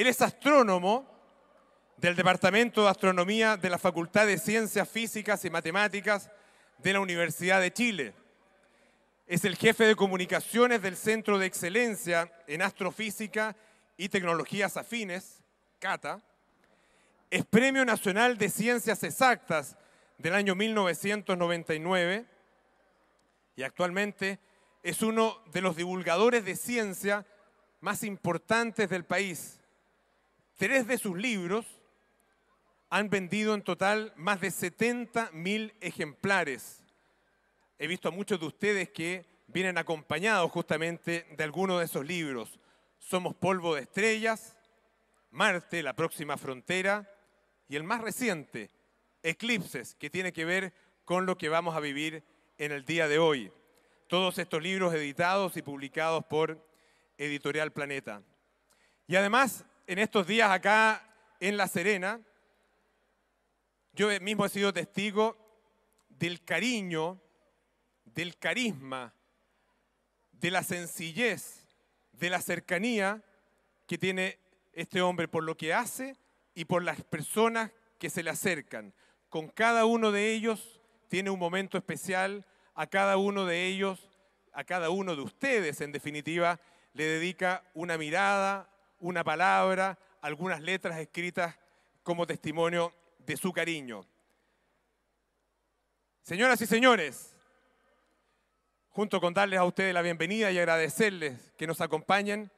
Él es astrónomo del Departamento de Astronomía de la Facultad de Ciencias Físicas y Matemáticas de la Universidad de Chile. Es el jefe de comunicaciones del Centro de Excelencia en Astrofísica y Tecnologías Afines, CATA. Es Premio Nacional de Ciencias Exactas del año 1999 y actualmente es uno de los divulgadores de ciencia más importantes del país Tres de sus libros han vendido en total más de 70 mil ejemplares. He visto a muchos de ustedes que vienen acompañados justamente de alguno de esos libros. Somos Polvo de Estrellas, Marte, la próxima frontera, y el más reciente, Eclipses, que tiene que ver con lo que vamos a vivir en el día de hoy. Todos estos libros editados y publicados por Editorial Planeta. Y además en estos días acá en La Serena, yo mismo he sido testigo del cariño, del carisma, de la sencillez, de la cercanía que tiene este hombre por lo que hace y por las personas que se le acercan. Con cada uno de ellos tiene un momento especial, a cada uno de ellos, a cada uno de ustedes en definitiva, le dedica una mirada, una palabra, algunas letras escritas como testimonio de su cariño. Señoras y señores, junto con darles a ustedes la bienvenida y agradecerles que nos acompañen,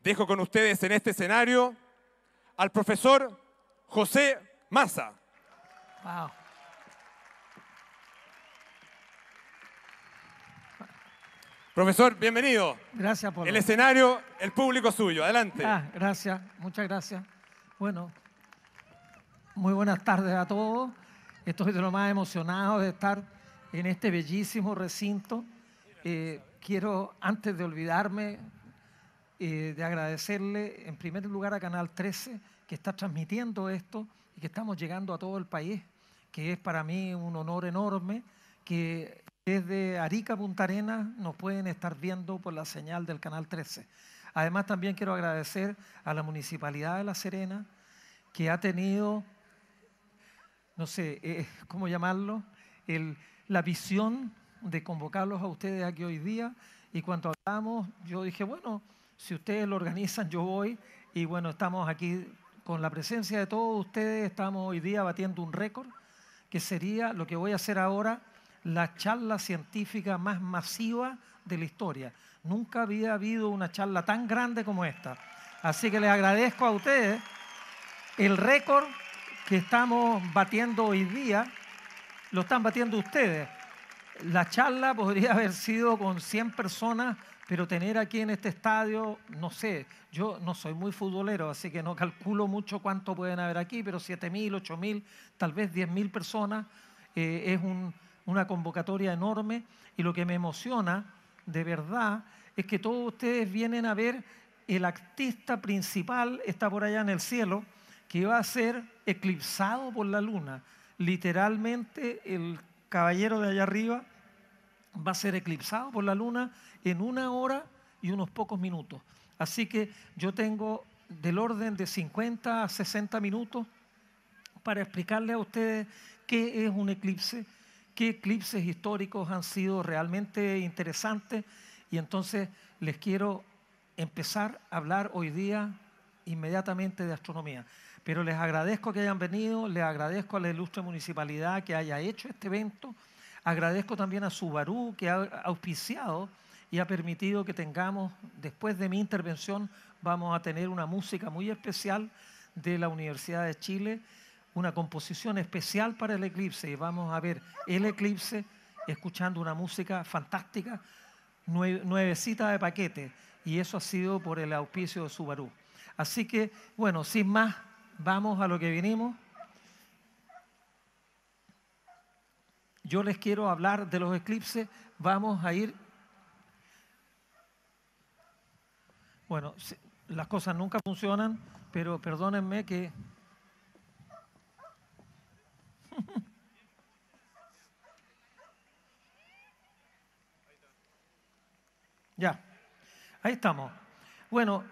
dejo con ustedes en este escenario al profesor José Massa. Profesor, bienvenido. Gracias por... El escenario, el público suyo. Adelante. Ah, gracias, muchas gracias. Bueno, muy buenas tardes a todos. Estoy de lo más emocionado de estar en este bellísimo recinto. Eh, quiero, antes de olvidarme, eh, de agradecerle en primer lugar a Canal 13 que está transmitiendo esto y que estamos llegando a todo el país, que es para mí un honor enorme que desde Arica Punta Arenas nos pueden estar viendo por la señal del Canal 13. Además también quiero agradecer a la Municipalidad de La Serena que ha tenido, no sé, eh, ¿cómo llamarlo? la visión de convocarlos a ustedes aquí hoy día. Y cuando hablamos, yo dije, bueno, si ustedes lo organizan, yo voy. Y bueno, estamos aquí con la presencia de todos ustedes, estamos hoy día batiendo un récord, que sería lo que voy a hacer ahora la charla científica más masiva de la historia. Nunca había habido una charla tan grande como esta. Así que les agradezco a ustedes el récord que estamos batiendo hoy día. Lo están batiendo ustedes. La charla podría haber sido con 100 personas, pero tener aquí en este estadio, no sé, yo no soy muy futbolero, así que no calculo mucho cuánto pueden haber aquí, pero 7.000, 8.000, tal vez 10.000 personas, eh, es un una convocatoria enorme y lo que me emociona de verdad es que todos ustedes vienen a ver el artista principal, está por allá en el cielo, que va a ser eclipsado por la luna. Literalmente el caballero de allá arriba va a ser eclipsado por la luna en una hora y unos pocos minutos. Así que yo tengo del orden de 50 a 60 minutos para explicarle a ustedes qué es un eclipse, qué eclipses históricos han sido realmente interesantes y entonces les quiero empezar a hablar hoy día inmediatamente de astronomía. Pero les agradezco que hayan venido, les agradezco a la ilustre municipalidad que haya hecho este evento, agradezco también a Subaru que ha auspiciado y ha permitido que tengamos, después de mi intervención, vamos a tener una música muy especial de la Universidad de Chile una composición especial para el eclipse y vamos a ver el eclipse escuchando una música fantástica, nuevecita de paquete, y eso ha sido por el auspicio de Subaru. Así que, bueno, sin más, vamos a lo que vinimos. Yo les quiero hablar de los eclipses, vamos a ir... Bueno, las cosas nunca funcionan, pero perdónenme que ya, ahí estamos. Bueno,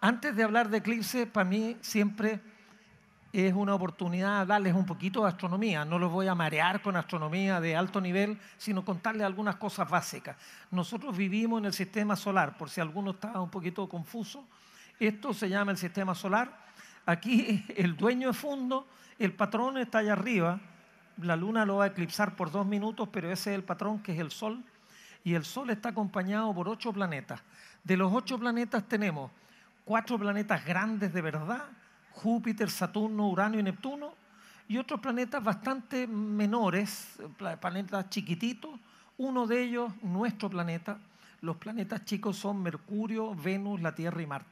antes de hablar de eclipse, para mí siempre es una oportunidad darles un poquito de astronomía. No los voy a marear con astronomía de alto nivel, sino contarles algunas cosas básicas. Nosotros vivimos en el sistema solar, por si alguno está un poquito confuso. Esto se llama el sistema solar. Aquí el dueño es fondo el patrón está allá arriba, la luna lo va a eclipsar por dos minutos, pero ese es el patrón que es el Sol. Y el Sol está acompañado por ocho planetas. De los ocho planetas tenemos cuatro planetas grandes de verdad, Júpiter, Saturno, Urano y Neptuno, y otros planetas bastante menores, planetas chiquititos. Uno de ellos, nuestro planeta, los planetas chicos son Mercurio, Venus, la Tierra y Marte.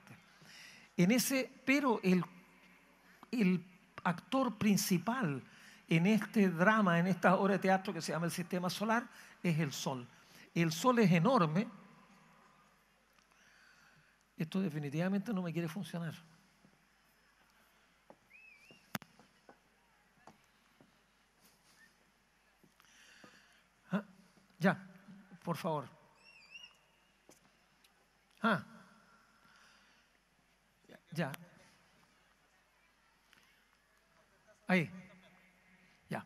En ese, pero el, el actor principal en este drama, en esta obra de teatro que se llama El Sistema Solar, es el Sol. El Sol es enorme. Esto definitivamente no me quiere funcionar. Ah, ya, por favor. Ah, ya. Ahí. Ya.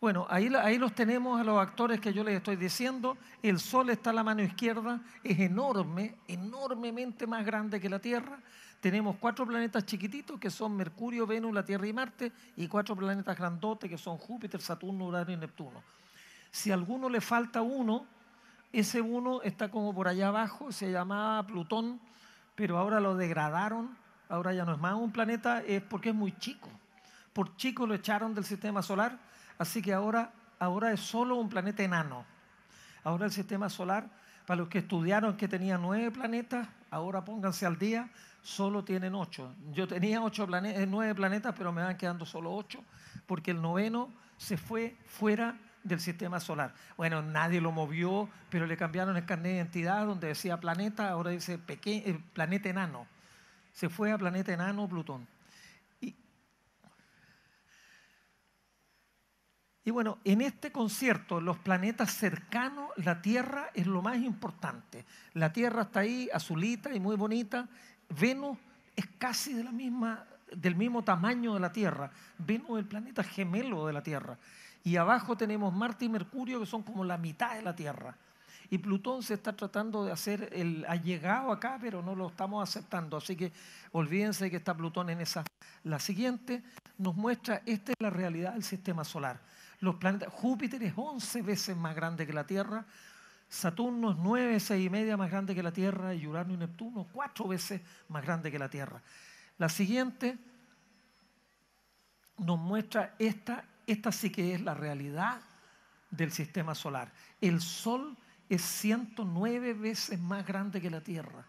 Bueno, ahí, los tenemos a los actores que yo les estoy diciendo. El sol está a la mano izquierda, es enorme, enormemente más grande que la Tierra. Tenemos cuatro planetas chiquititos que son Mercurio, Venus, la Tierra y Marte, y cuatro planetas grandotes que son Júpiter, Saturno, Urano y Neptuno. Si a alguno le falta uno, ese uno está como por allá abajo, se llamaba Plutón, pero ahora lo degradaron, ahora ya no es más un planeta, es porque es muy chico por chico lo echaron del sistema solar, así que ahora, ahora es solo un planeta enano. Ahora el sistema solar, para los que estudiaron que tenía nueve planetas, ahora pónganse al día, solo tienen ocho. Yo tenía ocho planetas, eh, nueve planetas, pero me van quedando solo ocho, porque el noveno se fue fuera del sistema solar. Bueno, nadie lo movió, pero le cambiaron el carnet de identidad donde decía planeta, ahora dice pequeño, eh, planeta enano. Se fue a planeta enano Plutón. Y bueno, en este concierto, los planetas cercanos, la Tierra es lo más importante. La Tierra está ahí, azulita y muy bonita. Venus es casi de la misma, del mismo tamaño de la Tierra. Venus es el planeta gemelo de la Tierra. Y abajo tenemos Marte y Mercurio, que son como la mitad de la Tierra. Y Plutón se está tratando de hacer, el, ha llegado acá, pero no lo estamos aceptando. Así que olvídense que está Plutón en esa. La siguiente nos muestra, esta es la realidad del sistema solar. Los planetas, Júpiter es 11 veces más grande que la Tierra, Saturno es 9, veces y media más grande que la Tierra y Urano y Neptuno 4 veces más grande que la Tierra. La siguiente nos muestra esta, esta sí que es la realidad del sistema solar. El Sol es 109 veces más grande que la Tierra.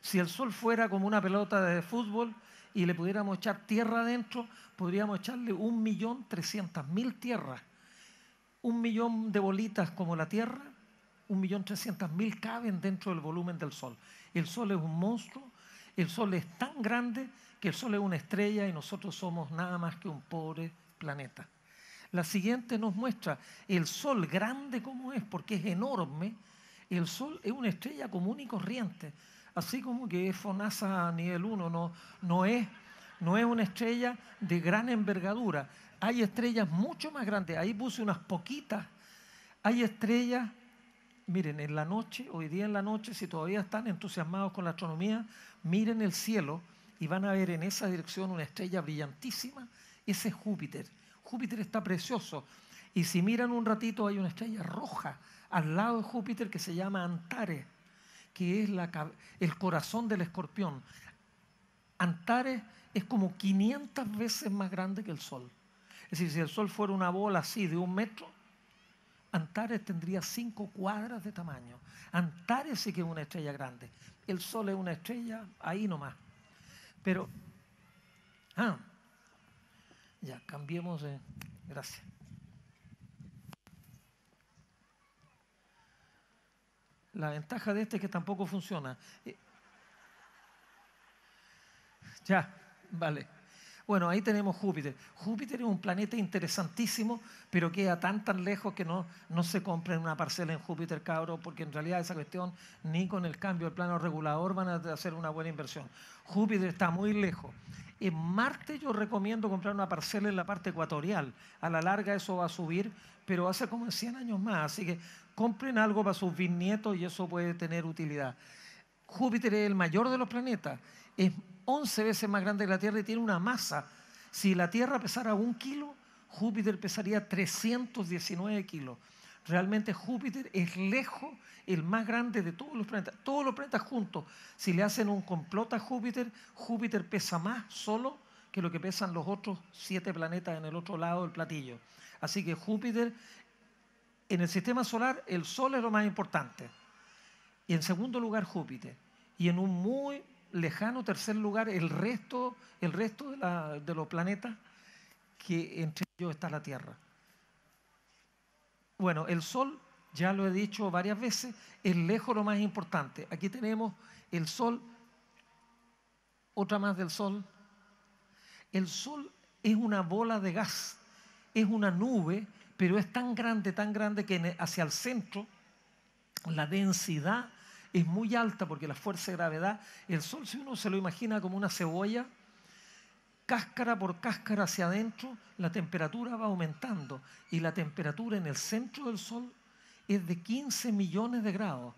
Si el Sol fuera como una pelota de fútbol y le pudiéramos echar tierra adentro, podríamos echarle 1.300.000 tierras un millón de bolitas como la Tierra, un millón trescientas mil caben dentro del volumen del Sol. El Sol es un monstruo, el Sol es tan grande que el Sol es una estrella y nosotros somos nada más que un pobre planeta. La siguiente nos muestra el Sol grande como es, porque es enorme. El Sol es una estrella común y corriente, así como que es FONASA nivel 1, no, no, es, no es una estrella de gran envergadura hay estrellas mucho más grandes. Ahí puse unas poquitas. Hay estrellas, miren, en la noche, hoy día en la noche, si todavía están entusiasmados con la astronomía, miren el cielo y van a ver en esa dirección una estrella brillantísima. Ese es Júpiter. Júpiter está precioso. Y si miran un ratito, hay una estrella roja al lado de Júpiter que se llama Antares, que es el corazón del escorpión. Antares es como 500 veces más grande que el Sol. Es decir, si el Sol fuera una bola así de un metro, Antares tendría cinco cuadras de tamaño. Antares sí que es una estrella grande. El Sol es una estrella ahí nomás. Pero, ah, ya, cambiemos de... Gracias. La ventaja de este es que tampoco funciona. Eh, ya, vale. Bueno, ahí tenemos Júpiter. Júpiter es un planeta interesantísimo, pero queda tan tan lejos que no, no se compren una parcela en Júpiter, cabro, porque en realidad esa cuestión ni con el cambio del plano regulador van a hacer una buena inversión. Júpiter está muy lejos. En Marte yo recomiendo comprar una parcela en la parte ecuatorial. A la larga eso va a subir, pero hace como 100 años más. Así que compren algo para sus bisnietos y eso puede tener utilidad. Júpiter es el mayor de los planetas es 11 veces más grande que la Tierra y tiene una masa. Si la Tierra pesara un kilo, Júpiter pesaría 319 kilos. Realmente Júpiter es lejos el más grande de todos los planetas. Todos los planetas juntos. Si le hacen un complot a Júpiter, Júpiter pesa más solo que lo que pesan los otros siete planetas en el otro lado del platillo. Así que Júpiter, en el sistema solar, el Sol es lo más importante. Y en segundo lugar, Júpiter. Y en un muy lejano tercer lugar el resto, el resto de, de los planetas que entre ellos está la Tierra. Bueno, el Sol, ya lo he dicho varias veces, es lejos lo más importante. Aquí tenemos el Sol, otra más del Sol. El Sol es una bola de gas, es una nube, pero es tan grande, tan grande que hacia el centro la densidad es muy alta porque la fuerza de gravedad, el Sol, si uno se lo imagina como una cebolla, cáscara por cáscara hacia adentro, la temperatura va aumentando y la temperatura en el centro del Sol es de 15 millones de grados.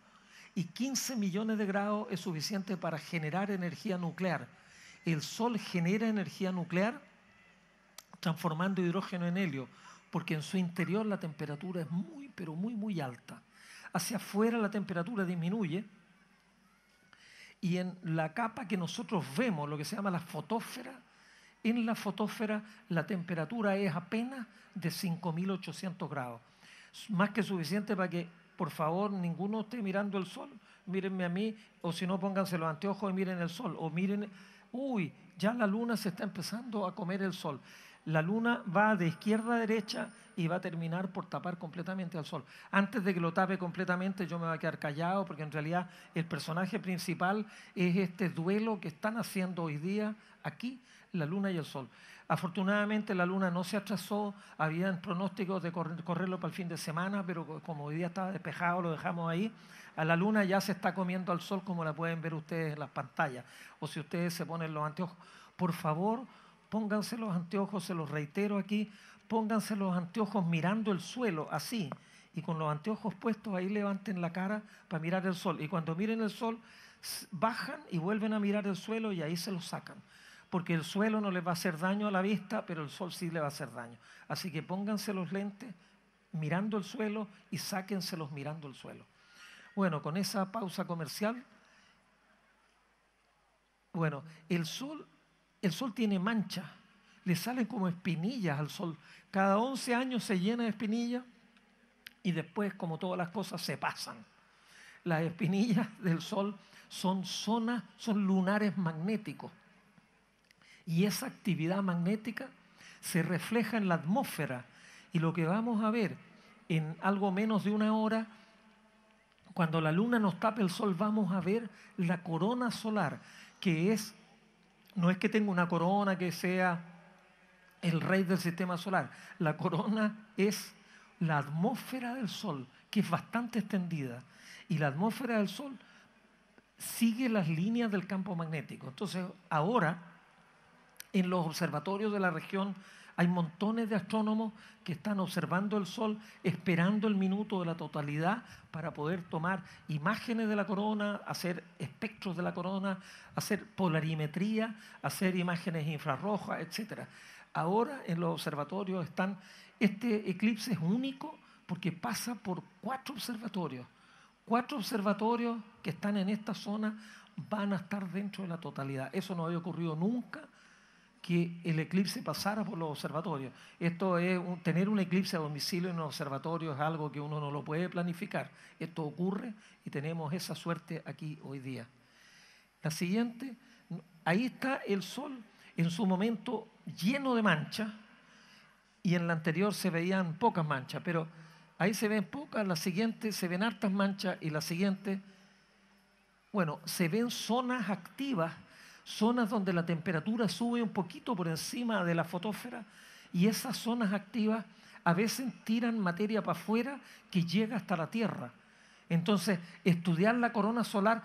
Y 15 millones de grados es suficiente para generar energía nuclear. El Sol genera energía nuclear transformando hidrógeno en helio, porque en su interior la temperatura es muy, pero muy, muy alta hacia afuera la temperatura disminuye y en la capa que nosotros vemos, lo que se llama la fotósfera, en la fotósfera la temperatura es apenas de 5.800 grados. Más que suficiente para que, por favor, ninguno esté mirando el sol. Mírenme a mí, o si no, pónganse los anteojos y miren el sol. O miren, uy, ya la luna se está empezando a comer el sol la luna va de izquierda a derecha y va a terminar por tapar completamente al sol. Antes de que lo tape completamente yo me voy a quedar callado porque en realidad el personaje principal es este duelo que están haciendo hoy día aquí la luna y el sol. Afortunadamente la luna no se atrasó, habían pronósticos de correrlo para el fin de semana, pero como hoy día estaba despejado lo dejamos ahí. A la luna ya se está comiendo al sol como la pueden ver ustedes en las pantallas o si ustedes se ponen los anteojos. Por favor, pónganse los anteojos, se los reitero aquí, pónganse los anteojos mirando el suelo, así, y con los anteojos puestos ahí levanten la cara para mirar el sol. Y cuando miren el sol, bajan y vuelven a mirar el suelo y ahí se los sacan. Porque el suelo no les va a hacer daño a la vista, pero el sol sí le va a hacer daño. Así que pónganse los lentes mirando el suelo y sáquenselos mirando el suelo. Bueno, con esa pausa comercial, bueno, el sol el sol tiene manchas le salen como espinillas al sol. Cada 11 años se llena de espinillas y después, como todas las cosas, se pasan. Las espinillas del sol son zonas, son lunares magnéticos. Y esa actividad magnética se refleja en la atmósfera. Y lo que vamos a ver en algo menos de una hora, cuando la luna nos tape el sol, vamos a ver la corona solar, que es no es que tenga una corona que sea el rey del sistema solar. La corona es la atmósfera del Sol, que es bastante extendida. Y la atmósfera del Sol sigue las líneas del campo magnético. Entonces, ahora, en los observatorios de la región hay montones de astrónomos que están observando el Sol, esperando el minuto de la totalidad para poder tomar imágenes de la corona, hacer espectros de la corona, hacer polarimetría, hacer imágenes infrarrojas, etc. Ahora en los observatorios están, este eclipse es único porque pasa por cuatro observatorios. Cuatro observatorios que están en esta zona van a estar dentro de la totalidad. Eso no había ocurrido nunca que el eclipse pasara por los observatorios. Esto es, tener un eclipse a domicilio en un observatorio es algo que uno no lo puede planificar. Esto ocurre y tenemos esa suerte aquí hoy día. La siguiente, ahí está el sol en su momento lleno de manchas y en la anterior se veían pocas manchas, pero ahí se ven pocas, la siguiente se ven hartas manchas y la siguiente, bueno, se ven zonas activas zonas donde la temperatura sube un poquito por encima de la fotósfera y esas zonas activas a veces tiran materia para afuera que llega hasta la Tierra. Entonces, estudiar la corona solar,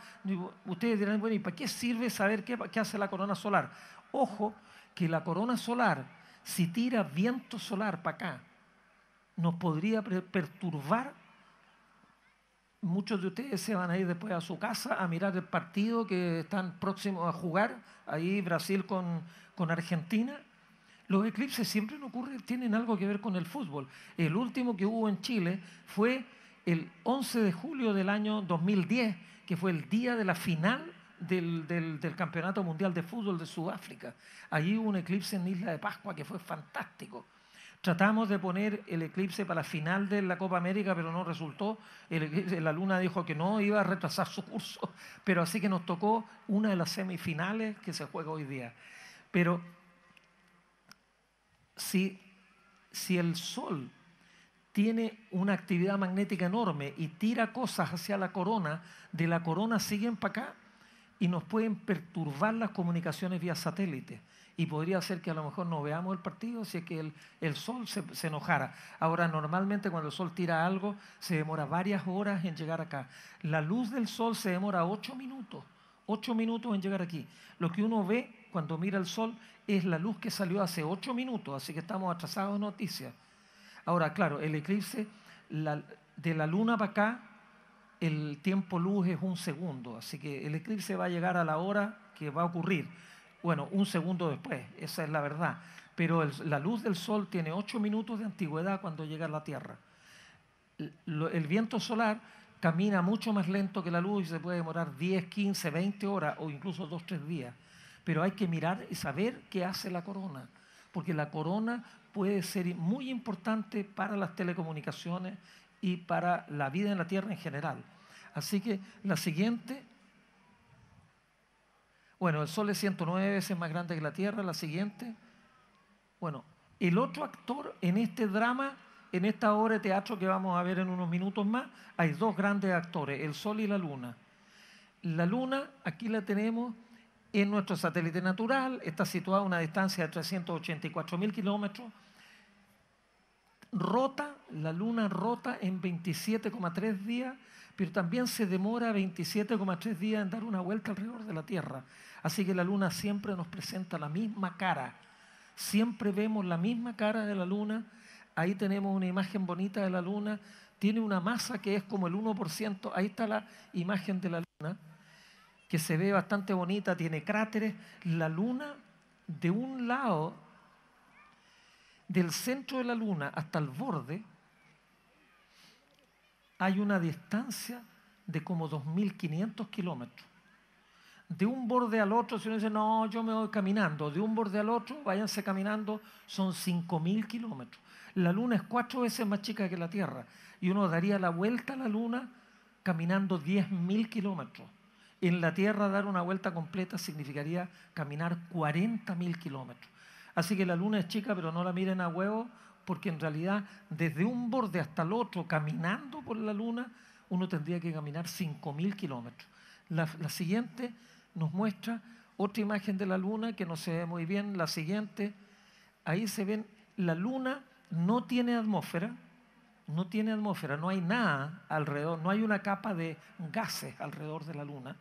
ustedes dirán, bueno, ¿y para qué sirve saber qué, qué hace la corona solar? Ojo, que la corona solar, si tira viento solar para acá, nos podría perturbar muchos de ustedes se van a ir después a su casa a mirar el partido que están próximos a jugar, ahí Brasil con, Argentina. Los eclipses siempre no ocurren, tienen algo que ver con el fútbol. El último que hubo en Chile fue el 11 de julio del año 2010, que fue el día de la final del, del, del Campeonato Mundial de Fútbol de Sudáfrica. Ahí hubo un eclipse en Isla de Pascua que fue fantástico. Tratamos de poner el eclipse para la final de la Copa América, pero no resultó. la luna dijo que no, iba a retrasar su curso. Pero así que nos tocó una de las semifinales que se juega hoy día. Pero si, si el Sol tiene una actividad magnética enorme y tira cosas hacia la corona, de la corona siguen para acá y nos pueden perturbar las comunicaciones vía satélite y podría ser que a lo mejor no veamos el partido si es que el, sol se, enojara. Ahora, normalmente cuando el sol tira algo, se demora varias horas en llegar acá. La luz del sol se demora ocho minutos, ocho minutos en llegar aquí. Lo que uno ve cuando mira el sol es la luz que salió hace ocho minutos, así que estamos atrasados en noticias. Ahora, claro, el eclipse de la luna para acá, el tiempo luz es un segundo, así que el eclipse va a llegar a la hora que va a ocurrir bueno, un segundo después, esa es la verdad. Pero la luz del sol tiene ocho minutos de antigüedad cuando llega a la Tierra. El, viento solar camina mucho más lento que la luz y se puede demorar 10, 15, 20 horas o incluso dos, tres días. Pero hay que mirar y saber qué hace la corona, porque la corona puede ser muy importante para las telecomunicaciones y para la vida en la Tierra en general. Así que la siguiente bueno, el Sol es 109 veces más grande que la Tierra, la siguiente. Bueno, el otro actor en este drama, en esta obra de teatro que vamos a ver en unos minutos más, hay dos grandes actores, el Sol y la Luna. La Luna, aquí la tenemos en nuestro satélite natural, está situada a una distancia de 384 kilómetros. Rota, la Luna rota en 27,3 días, pero también se demora 27,3 días en dar una vuelta alrededor de la Tierra. Así que la luna siempre nos presenta la misma cara. Siempre vemos la misma cara de la luna. Ahí tenemos una imagen bonita de la luna. Tiene una masa que es como el 1%. Ahí está la imagen de la luna, que se ve bastante bonita, tiene cráteres. La luna, de un lado, del centro de la luna hasta el borde, hay una distancia de como 2.500 kilómetros de un borde al otro, si uno dice, no, yo me voy caminando, de un borde al otro, váyanse caminando, son 5.000 kilómetros. La luna es cuatro veces más chica que la Tierra y uno daría la vuelta a la luna caminando 10.000 kilómetros. En la Tierra dar una vuelta completa significaría caminar 40.000 kilómetros. Así que la luna es chica, pero no la miren a huevo, porque en realidad desde un borde hasta el otro, caminando por la luna, uno tendría que caminar 5.000 kilómetros. La, la siguiente nos muestra otra imagen de la luna que no se ve muy bien, la siguiente. Ahí se ven, la luna no tiene atmósfera, no tiene atmósfera, no hay nada alrededor, no hay una capa de gases alrededor de la luna.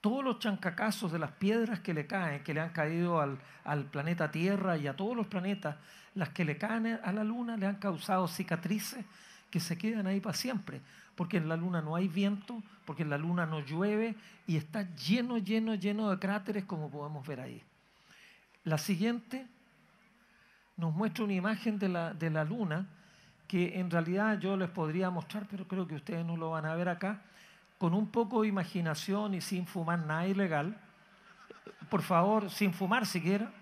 Todos los chancacazos de las piedras que le caen, que le han caído al, al planeta Tierra y a todos los planetas, las que le caen a la luna le han causado cicatrices que se quedan ahí para siempre porque en la luna no hay viento, porque en la luna no llueve y está lleno, lleno, lleno de cráteres como podemos ver ahí. La siguiente nos muestra una imagen de la, de la luna que en realidad yo les podría mostrar, pero creo que ustedes no lo van a ver acá, con un poco de imaginación y sin fumar nada ilegal, por favor, sin fumar siquiera,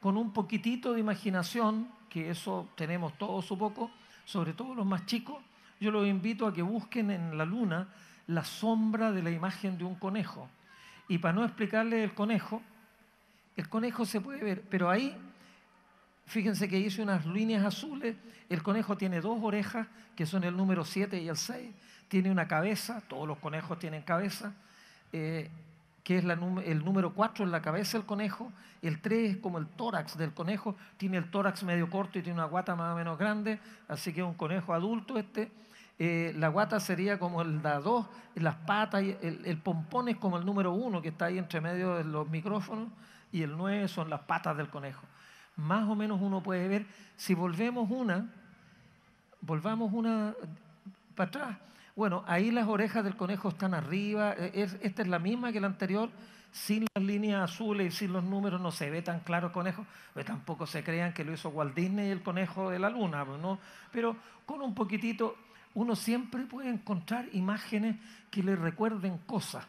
con un poquitito de imaginación, que eso tenemos todos un poco, sobre todo los más chicos, yo los invito a que busquen en la luna la sombra de la imagen de un conejo. Y para no explicarle el conejo, el conejo se puede ver, pero ahí, fíjense que hice unas líneas azules, el conejo tiene dos orejas, que son el número 7 y el 6, tiene una cabeza, todos los conejos tienen cabeza, eh, que es el número 4 en la cabeza del conejo, el 3 es como el tórax del conejo, tiene el tórax medio corto y tiene una guata más o menos grande, así que es un conejo adulto este, eh, la guata sería como el da 2, las patas, el, pompón es como el número 1 que está ahí entre medio de los micrófonos y el 9 son las patas del conejo. Más o menos uno puede ver, si volvemos una, volvamos una para atrás. Bueno, ahí las orejas del conejo están arriba, e, esta es la misma que la anterior, sin las líneas azules y sin los números no se ve tan claro el conejo, pues tampoco se crean que lo hizo Walt Disney el conejo de la luna, pues pero con un poquitito uno siempre puede encontrar imágenes que le recuerden cosas.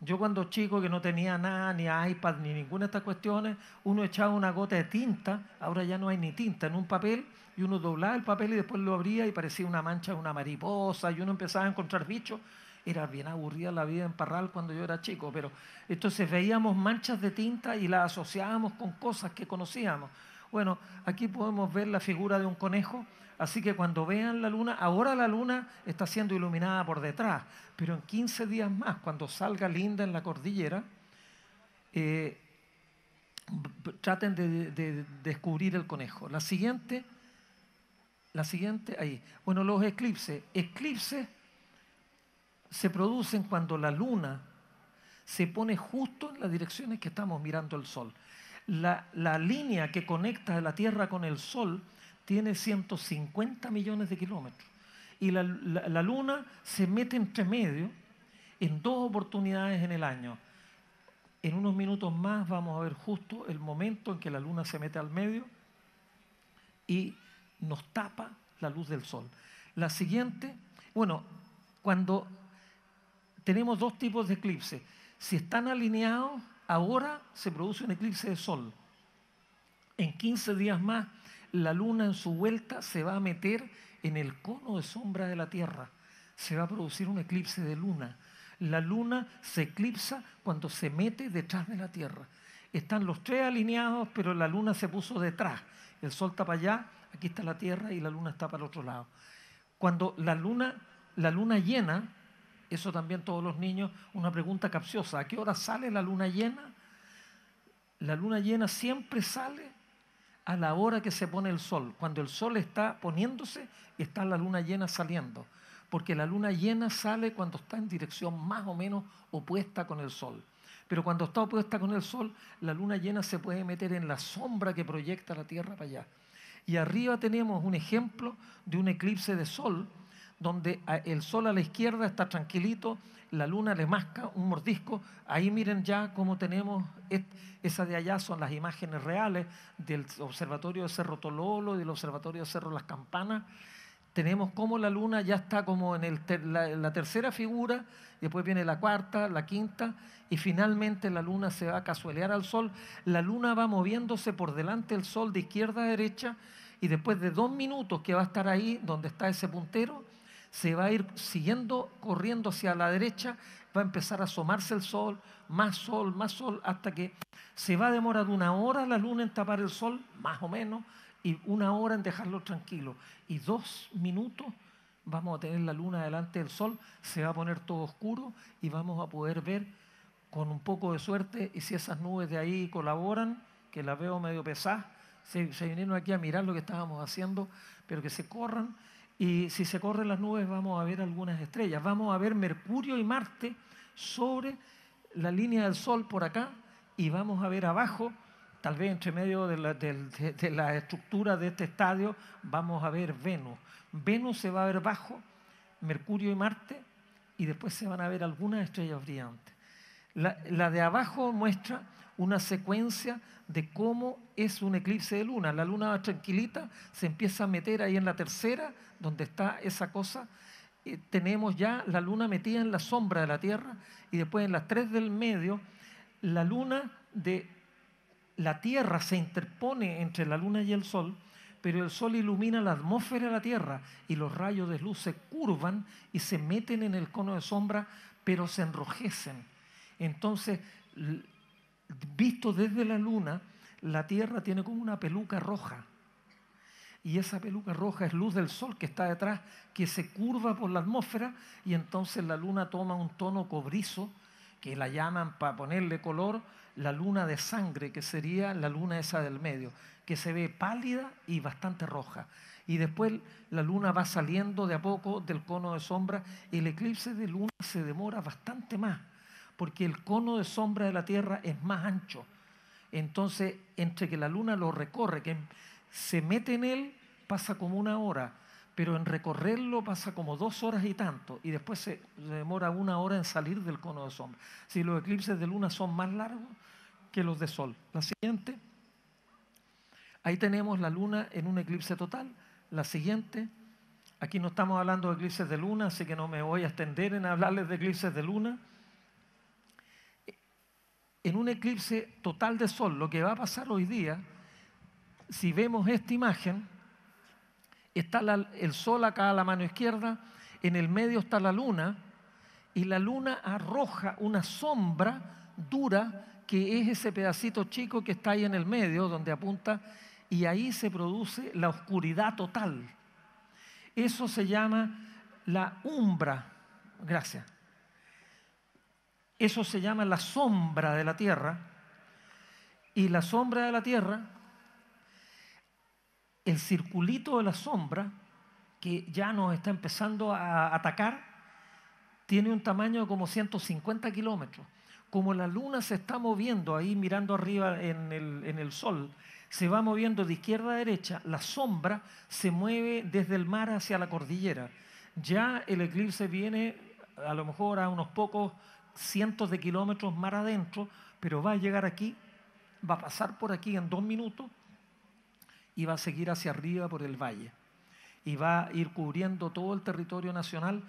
Yo cuando chico que no tenía nada, ni iPad, ni ninguna de estas cuestiones, uno echaba una gota de tinta, ahora ya no hay ni tinta, en un papel, y uno doblaba el papel y después lo abría y parecía una mancha de una mariposa, y uno empezaba a encontrar bichos. Era bien aburrida la vida en Parral cuando yo era chico, pero entonces veíamos manchas de tinta y las asociábamos con cosas que conocíamos. Bueno, aquí podemos ver la figura de un conejo, así que cuando vean la luna, ahora la luna está siendo iluminada por detrás, pero en 15 días más, cuando salga linda en la cordillera, eh, traten de, de, descubrir el conejo. La siguiente, la siguiente, ahí. Bueno, los eclipses. Eclipses se producen cuando la luna se pone justo en las direcciones que estamos mirando el sol. La, línea que conecta la Tierra con el Sol tiene 150 millones de kilómetros. Y la, la Luna se mete entre medio en dos oportunidades en el año. En unos minutos más vamos a ver justo el momento en que la Luna se mete al medio y nos tapa la luz del Sol. La siguiente, bueno, cuando tenemos dos tipos de eclipses, si están alineados Ahora se produce un eclipse de sol. En 15 días más, la luna en su vuelta se va a meter en el cono de sombra de la Tierra. Se va a producir un eclipse de luna. La luna se eclipsa cuando se mete detrás de la Tierra. Están los tres alineados, pero la luna se puso detrás. El sol está para allá, aquí está la Tierra y la luna está para el otro lado. Cuando la luna, la luna llena, eso también todos los niños, una pregunta capciosa. ¿A qué hora sale la luna llena? La luna llena siempre sale a la hora que se pone el sol. Cuando el sol está poniéndose, está la luna llena saliendo. Porque la luna llena sale cuando está en dirección más o menos opuesta con el sol. Pero cuando está opuesta con el sol, la luna llena se puede meter en la sombra que proyecta la Tierra para allá. Y arriba tenemos un ejemplo de un eclipse de sol donde el sol a la izquierda está tranquilito, la luna le masca un mordisco. Ahí miren ya cómo tenemos, esa de allá son las imágenes reales del observatorio de Cerro Tololo y del observatorio de Cerro Las Campanas. Tenemos cómo la luna ya está como en la, tercera figura, después viene la cuarta, la quinta, y finalmente la luna se va a casuelear al sol. La luna va moviéndose por delante del sol de izquierda a derecha, y después de dos minutos que va a estar ahí, donde está ese puntero, se va a ir siguiendo corriendo hacia la derecha, va a empezar a asomarse el sol, más sol, más sol, hasta que se va a demorar una hora la luna en tapar el sol, más o menos, y una hora en dejarlo tranquilo. Y dos minutos vamos a tener la luna delante del sol, se va a poner todo oscuro y vamos a poder ver con un poco de suerte, y si esas nubes de ahí colaboran, que las veo medio pesadas, se, se vinieron aquí a mirar lo que estábamos haciendo, pero que se corran y si se corren las nubes vamos a ver algunas estrellas. Vamos a ver Mercurio y Marte sobre la línea del Sol por acá y vamos a ver abajo, tal vez entre medio de la, estructura de este estadio, vamos a ver Venus. Venus se va a ver bajo, Mercurio y Marte, y después se van a ver algunas estrellas brillantes. La, la de abajo muestra una secuencia de cómo es un eclipse de luna. La luna va tranquilita, se empieza a meter ahí en la tercera, donde está esa cosa. Eh, tenemos ya la luna metida en la sombra de la Tierra y después en las tres del medio, la luna de la Tierra se interpone entre la luna y el sol pero el sol ilumina la atmósfera de la Tierra y los rayos de luz se curvan y se meten en el cono de sombra, pero se enrojecen. Entonces, visto desde la luna, la Tierra tiene como una peluca roja. Y esa peluca roja es luz del sol que está detrás, que se curva por la atmósfera y entonces la luna toma un tono cobrizo, que la llaman para ponerle color, la luna de sangre, que sería la luna esa del medio, que se ve pálida y bastante roja. Y después la luna va saliendo de a poco del cono de sombra. El eclipse de luna se demora bastante más porque el cono de sombra de la Tierra es más ancho. Entonces, entre que la luna lo recorre, que se mete en él, pasa como una hora, pero en recorrerlo pasa como dos horas y tanto, y después se demora una hora en salir del cono de sombra. Si los eclipses de luna son más largos que los de sol. La siguiente. Ahí tenemos la luna en un eclipse total. La siguiente. Aquí no estamos hablando de eclipses de luna, así que no me voy a extender en hablarles de eclipses de luna en un eclipse total de sol, lo que va a pasar hoy día, si vemos esta imagen, está el sol acá a la mano izquierda, en el medio está la luna, y la luna arroja una sombra dura que es ese pedacito chico que está ahí en el medio, donde apunta, y ahí se produce la oscuridad total. Eso se llama la umbra, gracias, eso se llama la sombra de la tierra. Y la sombra de la tierra, el circulito de la sombra, que ya nos está empezando a atacar, tiene un tamaño de como 150 kilómetros. Como la luna se está moviendo ahí mirando arriba en el, en el sol, se va moviendo de izquierda a derecha, la sombra se mueve desde el mar hacia la cordillera. Ya el eclipse viene a lo mejor a unos pocos cientos de kilómetros más adentro, pero va a llegar aquí, va a pasar por aquí en dos minutos y va a seguir hacia arriba por el valle. Y va a ir cubriendo todo el territorio nacional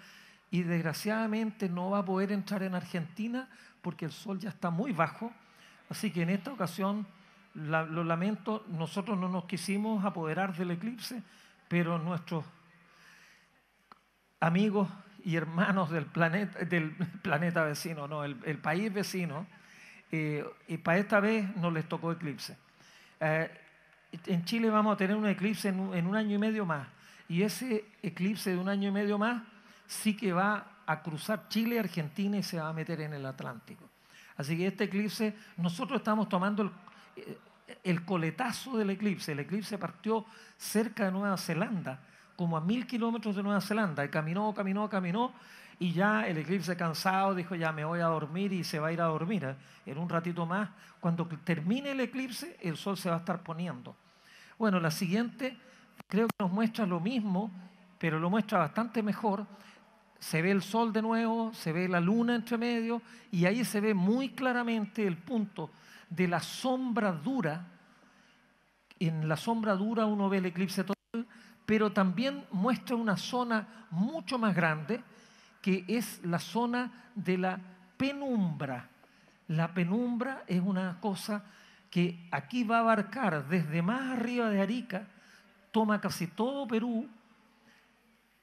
y desgraciadamente no va a poder entrar en Argentina porque el sol ya está muy bajo. Así que en esta ocasión, lo lamento, nosotros no nos quisimos apoderar del eclipse, pero nuestros amigos y hermanos del planeta, del planeta vecino, no, el, el país vecino, eh, y para esta vez no les tocó eclipse. Eh, en Chile vamos a tener un eclipse en un, en un año y medio más, y ese eclipse de un año y medio más sí que va a cruzar Chile, Argentina y se va a meter en el Atlántico. Así que este eclipse, nosotros estamos tomando el, eh, el coletazo del eclipse. El eclipse partió cerca de Nueva Zelanda como a mil kilómetros de Nueva Zelanda. Y caminó, caminó, caminó. Y ya el eclipse cansado dijo, ya me voy a dormir y se va a ir a dormir. ¿eh? En un ratito más, cuando termine el eclipse, el sol se va a estar poniendo. Bueno, la siguiente creo que nos muestra lo mismo, pero lo muestra bastante mejor. Se ve el sol de nuevo, se ve la luna entre medio y ahí se ve muy claramente el punto de la sombra dura. En la sombra dura uno ve el eclipse pero también muestra una zona mucho más grande que es la zona de la penumbra. La penumbra es una cosa que aquí va a abarcar desde más arriba de Arica, toma casi todo Perú,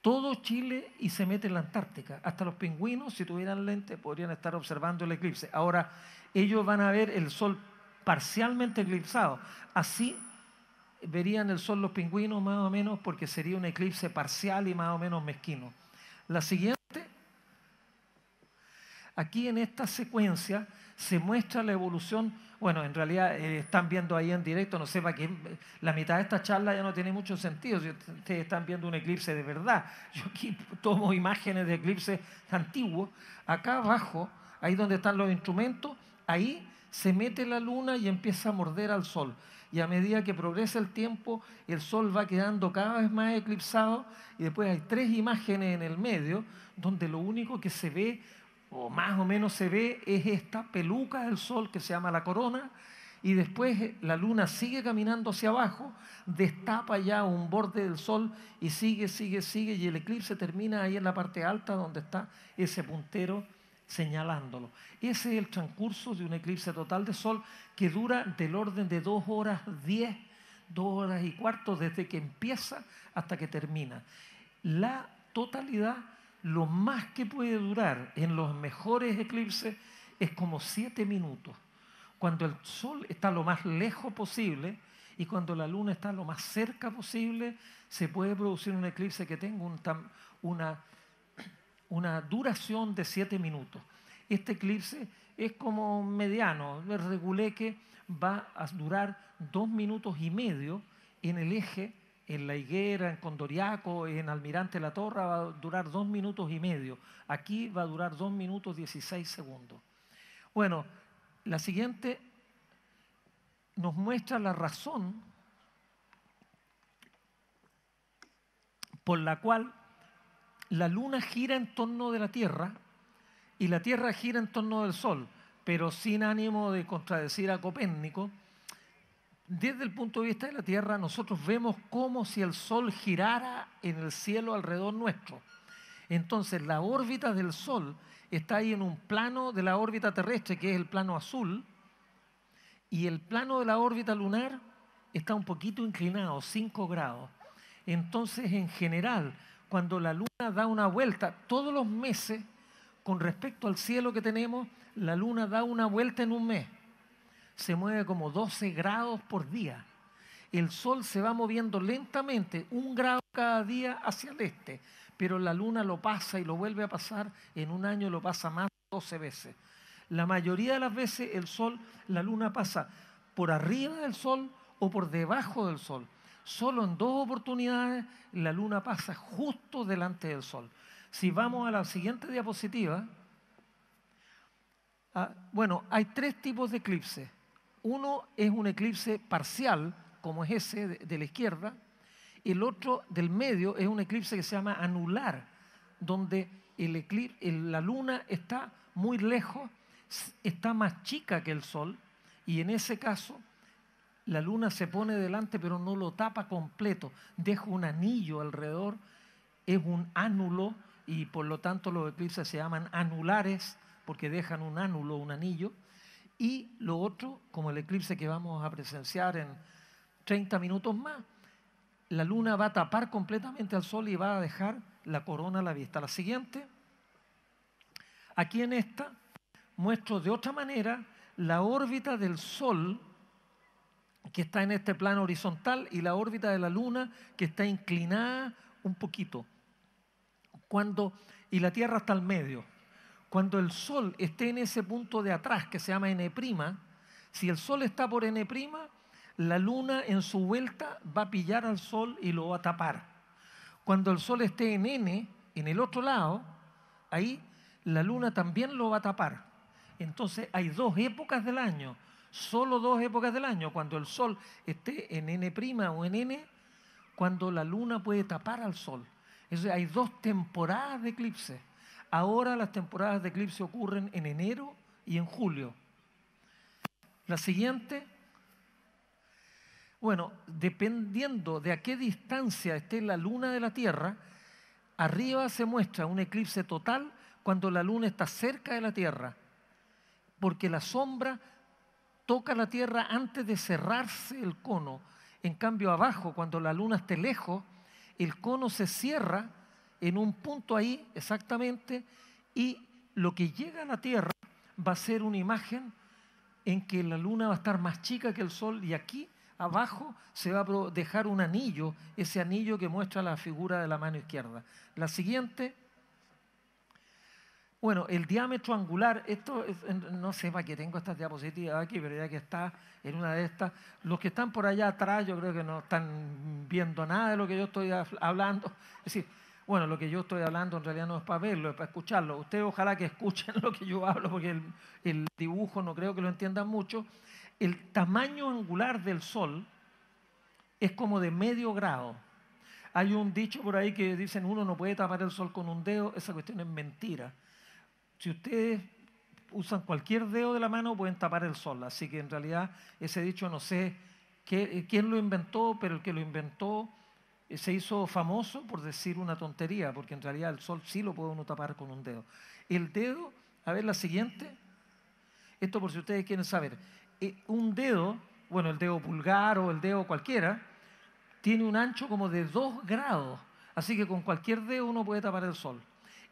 todo Chile y se mete en la Antártica. Hasta los pingüinos, si tuvieran lente, podrían estar observando el eclipse. Ahora, ellos van a ver el sol parcialmente eclipsado. Así verían el sol los pingüinos más o menos porque sería un eclipse parcial y más o menos mezquino. La siguiente, aquí en esta secuencia se muestra la evolución, bueno, en realidad eh, están viendo ahí en directo, no sepa que la mitad de esta charla ya no tiene mucho sentido, si ustedes están viendo un eclipse de verdad, yo aquí tomo imágenes de eclipses antiguos, acá abajo, ahí donde están los instrumentos, ahí se mete la luna y empieza a morder al sol y a medida que progresa el tiempo, el sol va quedando cada vez más eclipsado y después hay tres imágenes en el medio donde lo único que se ve, o más o menos se ve, es esta peluca del sol que se llama la corona y después la luna sigue caminando hacia abajo, destapa ya un borde del sol y sigue, sigue, sigue y el eclipse termina ahí en la parte alta donde está ese puntero señalándolo. Ese es el transcurso de un eclipse total de sol que dura del orden de dos horas 10, dos horas y cuarto, desde que empieza hasta que termina. La totalidad, lo más que puede durar en los mejores eclipses es como siete minutos. Cuando el sol está lo más lejos posible, y cuando la luna está lo más cerca posible, se puede producir un eclipse que tenga un, una una duración de siete minutos. Este eclipse es como mediano, el que va a durar dos minutos y medio en el eje, en La Higuera, en Condoriaco, en Almirante La Torre va a durar dos minutos y medio. Aquí va a durar dos minutos 16 segundos. Bueno, la siguiente nos muestra la razón por la cual la luna gira en torno de la Tierra y la Tierra gira en torno del Sol, pero sin ánimo de contradecir a Copérnico, desde el punto de vista de la Tierra nosotros vemos como si el Sol girara en el cielo alrededor nuestro. Entonces la órbita del Sol está ahí en un plano de la órbita terrestre, que es el plano azul, y el plano de la órbita lunar está un poquito inclinado, 5 grados. Entonces, en general, cuando la luna da una vuelta, todos los meses, con respecto al cielo que tenemos, la luna da una vuelta en un mes. Se mueve como 12 grados por día. El sol se va moviendo lentamente, un grado cada día hacia el este, pero la luna lo pasa y lo vuelve a pasar, en un año lo pasa más de 12 veces. La mayoría de las veces el sol, la luna pasa por arriba del sol o por debajo del sol. Solo en dos oportunidades la luna pasa justo delante del sol. Si vamos a la siguiente diapositiva, ah, bueno, hay tres tipos de eclipses. Uno es un eclipse parcial, como es ese de, la izquierda. El otro del medio es un eclipse que se llama anular, donde el la luna está muy lejos, está más chica que el sol, y en ese caso la luna se pone delante pero no lo tapa completo, deja un anillo alrededor, es un ánulo y por lo tanto los eclipses se llaman anulares porque dejan un ánulo, un anillo. Y lo otro, como el eclipse que vamos a presenciar en 30 minutos más, la luna va a tapar completamente al sol y va a dejar la corona a la vista. La siguiente, aquí en esta, muestro de otra manera la órbita del sol que está en este plano horizontal y la órbita de la Luna que está inclinada un poquito. Cuando, y la Tierra está al medio. Cuando el Sol esté en ese punto de atrás que se llama N', si el Sol está por N', la Luna en su vuelta va a pillar al Sol y lo va a tapar. Cuando el Sol esté en N, en el otro lado, ahí la Luna también lo va a tapar. Entonces hay dos épocas del año solo dos épocas del año, cuando el sol esté en N' o en N, cuando la luna puede tapar al sol. Eso, hay dos temporadas de eclipse. Ahora las temporadas de eclipse ocurren en enero y en julio. La siguiente, bueno, dependiendo de a qué distancia esté la luna de la Tierra, arriba se muestra un eclipse total cuando la luna está cerca de la Tierra, porque la sombra toca la Tierra antes de cerrarse el cono. En cambio, abajo, cuando la luna esté lejos, el cono se cierra en un punto ahí exactamente y lo que llega a la Tierra va a ser una imagen en que la luna va a estar más chica que el sol y aquí abajo se va a dejar un anillo, ese anillo que muestra la figura de la mano izquierda. La siguiente bueno, el diámetro angular, esto no sé para qué tengo estas diapositivas aquí, pero ya que está en una de estas, los que están por allá atrás yo creo que no están viendo nada de lo que yo estoy hablando. Es decir, bueno, lo que yo estoy hablando en realidad no es para verlo, es para escucharlo. Ustedes ojalá que escuchen lo que yo hablo, porque el, el dibujo no creo que lo entiendan mucho. El tamaño angular del Sol es como de medio grado. Hay un dicho por ahí que dicen uno no puede tapar el sol con un dedo, esa cuestión es mentira si ustedes usan cualquier dedo de la mano pueden tapar el sol. Así que en realidad ese dicho no sé eh, quién lo inventó, pero el que lo inventó eh, se hizo famoso por decir una tontería, porque en realidad el sol sí lo puede uno tapar con un dedo. El dedo, a ver la siguiente, esto por si ustedes quieren saber, eh, un dedo, bueno, el dedo pulgar o el dedo cualquiera, tiene un ancho como de 2 grados, así que con cualquier dedo uno puede tapar el sol.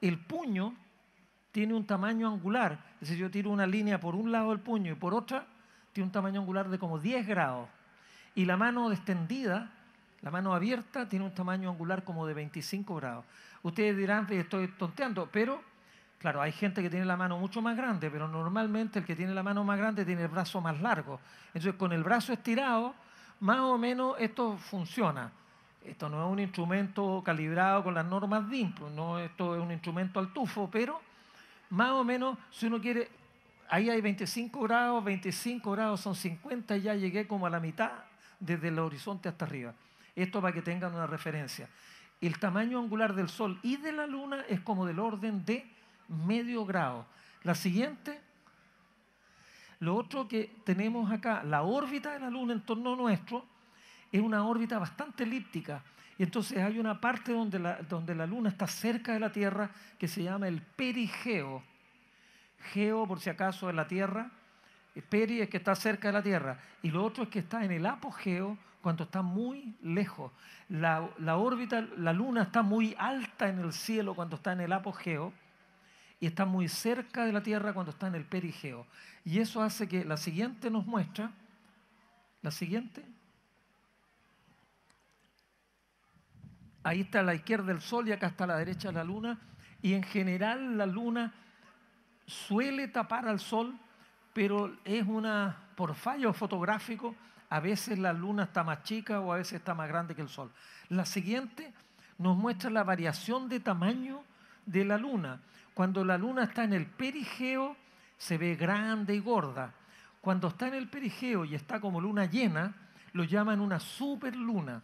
El puño tiene un tamaño angular. Es decir, yo tiro una línea por un lado del puño y por otra, tiene un tamaño angular de como 10 grados. Y la mano extendida, la mano abierta, tiene un tamaño angular como de 25 grados. Ustedes dirán, eh, estoy tonteando, pero claro, hay gente que tiene la mano mucho más grande, pero normalmente el que tiene la mano más grande tiene el brazo más largo. Entonces, con el brazo estirado, más o menos esto funciona. Esto no es un instrumento calibrado con las normas DIN, no, esto es un instrumento al tufo, pero más o menos, si uno quiere, ahí hay 25 grados, 25 grados son 50 y ya llegué como a la mitad desde el horizonte hasta arriba. Esto para que tengan una referencia. El tamaño angular del Sol y de la Luna es como del orden de medio grado. La siguiente, lo otro que tenemos acá, la órbita de la Luna en torno a nuestro, es una órbita bastante elíptica. Y entonces hay una parte donde la, donde la luna está cerca de la Tierra que se llama el perigeo. Geo, por si acaso, es la Tierra. Peri es que está cerca de la Tierra. Y lo otro es que está en el apogeo cuando está muy lejos. La, la órbita, la luna está muy alta en el cielo cuando está en el apogeo y está muy cerca de la Tierra cuando está en el perigeo. Y eso hace que la siguiente nos muestra, la siguiente, Ahí está a la izquierda el sol y acá está a la derecha la luna. Y en general la luna suele tapar al sol, pero es una, por fallo fotográfico, a veces la luna está más chica o a veces está más grande que el sol. La siguiente nos muestra la variación de tamaño de la luna. Cuando la luna está en el perigeo, se ve grande y gorda. Cuando está en el perigeo y está como luna llena, lo llaman una superluna.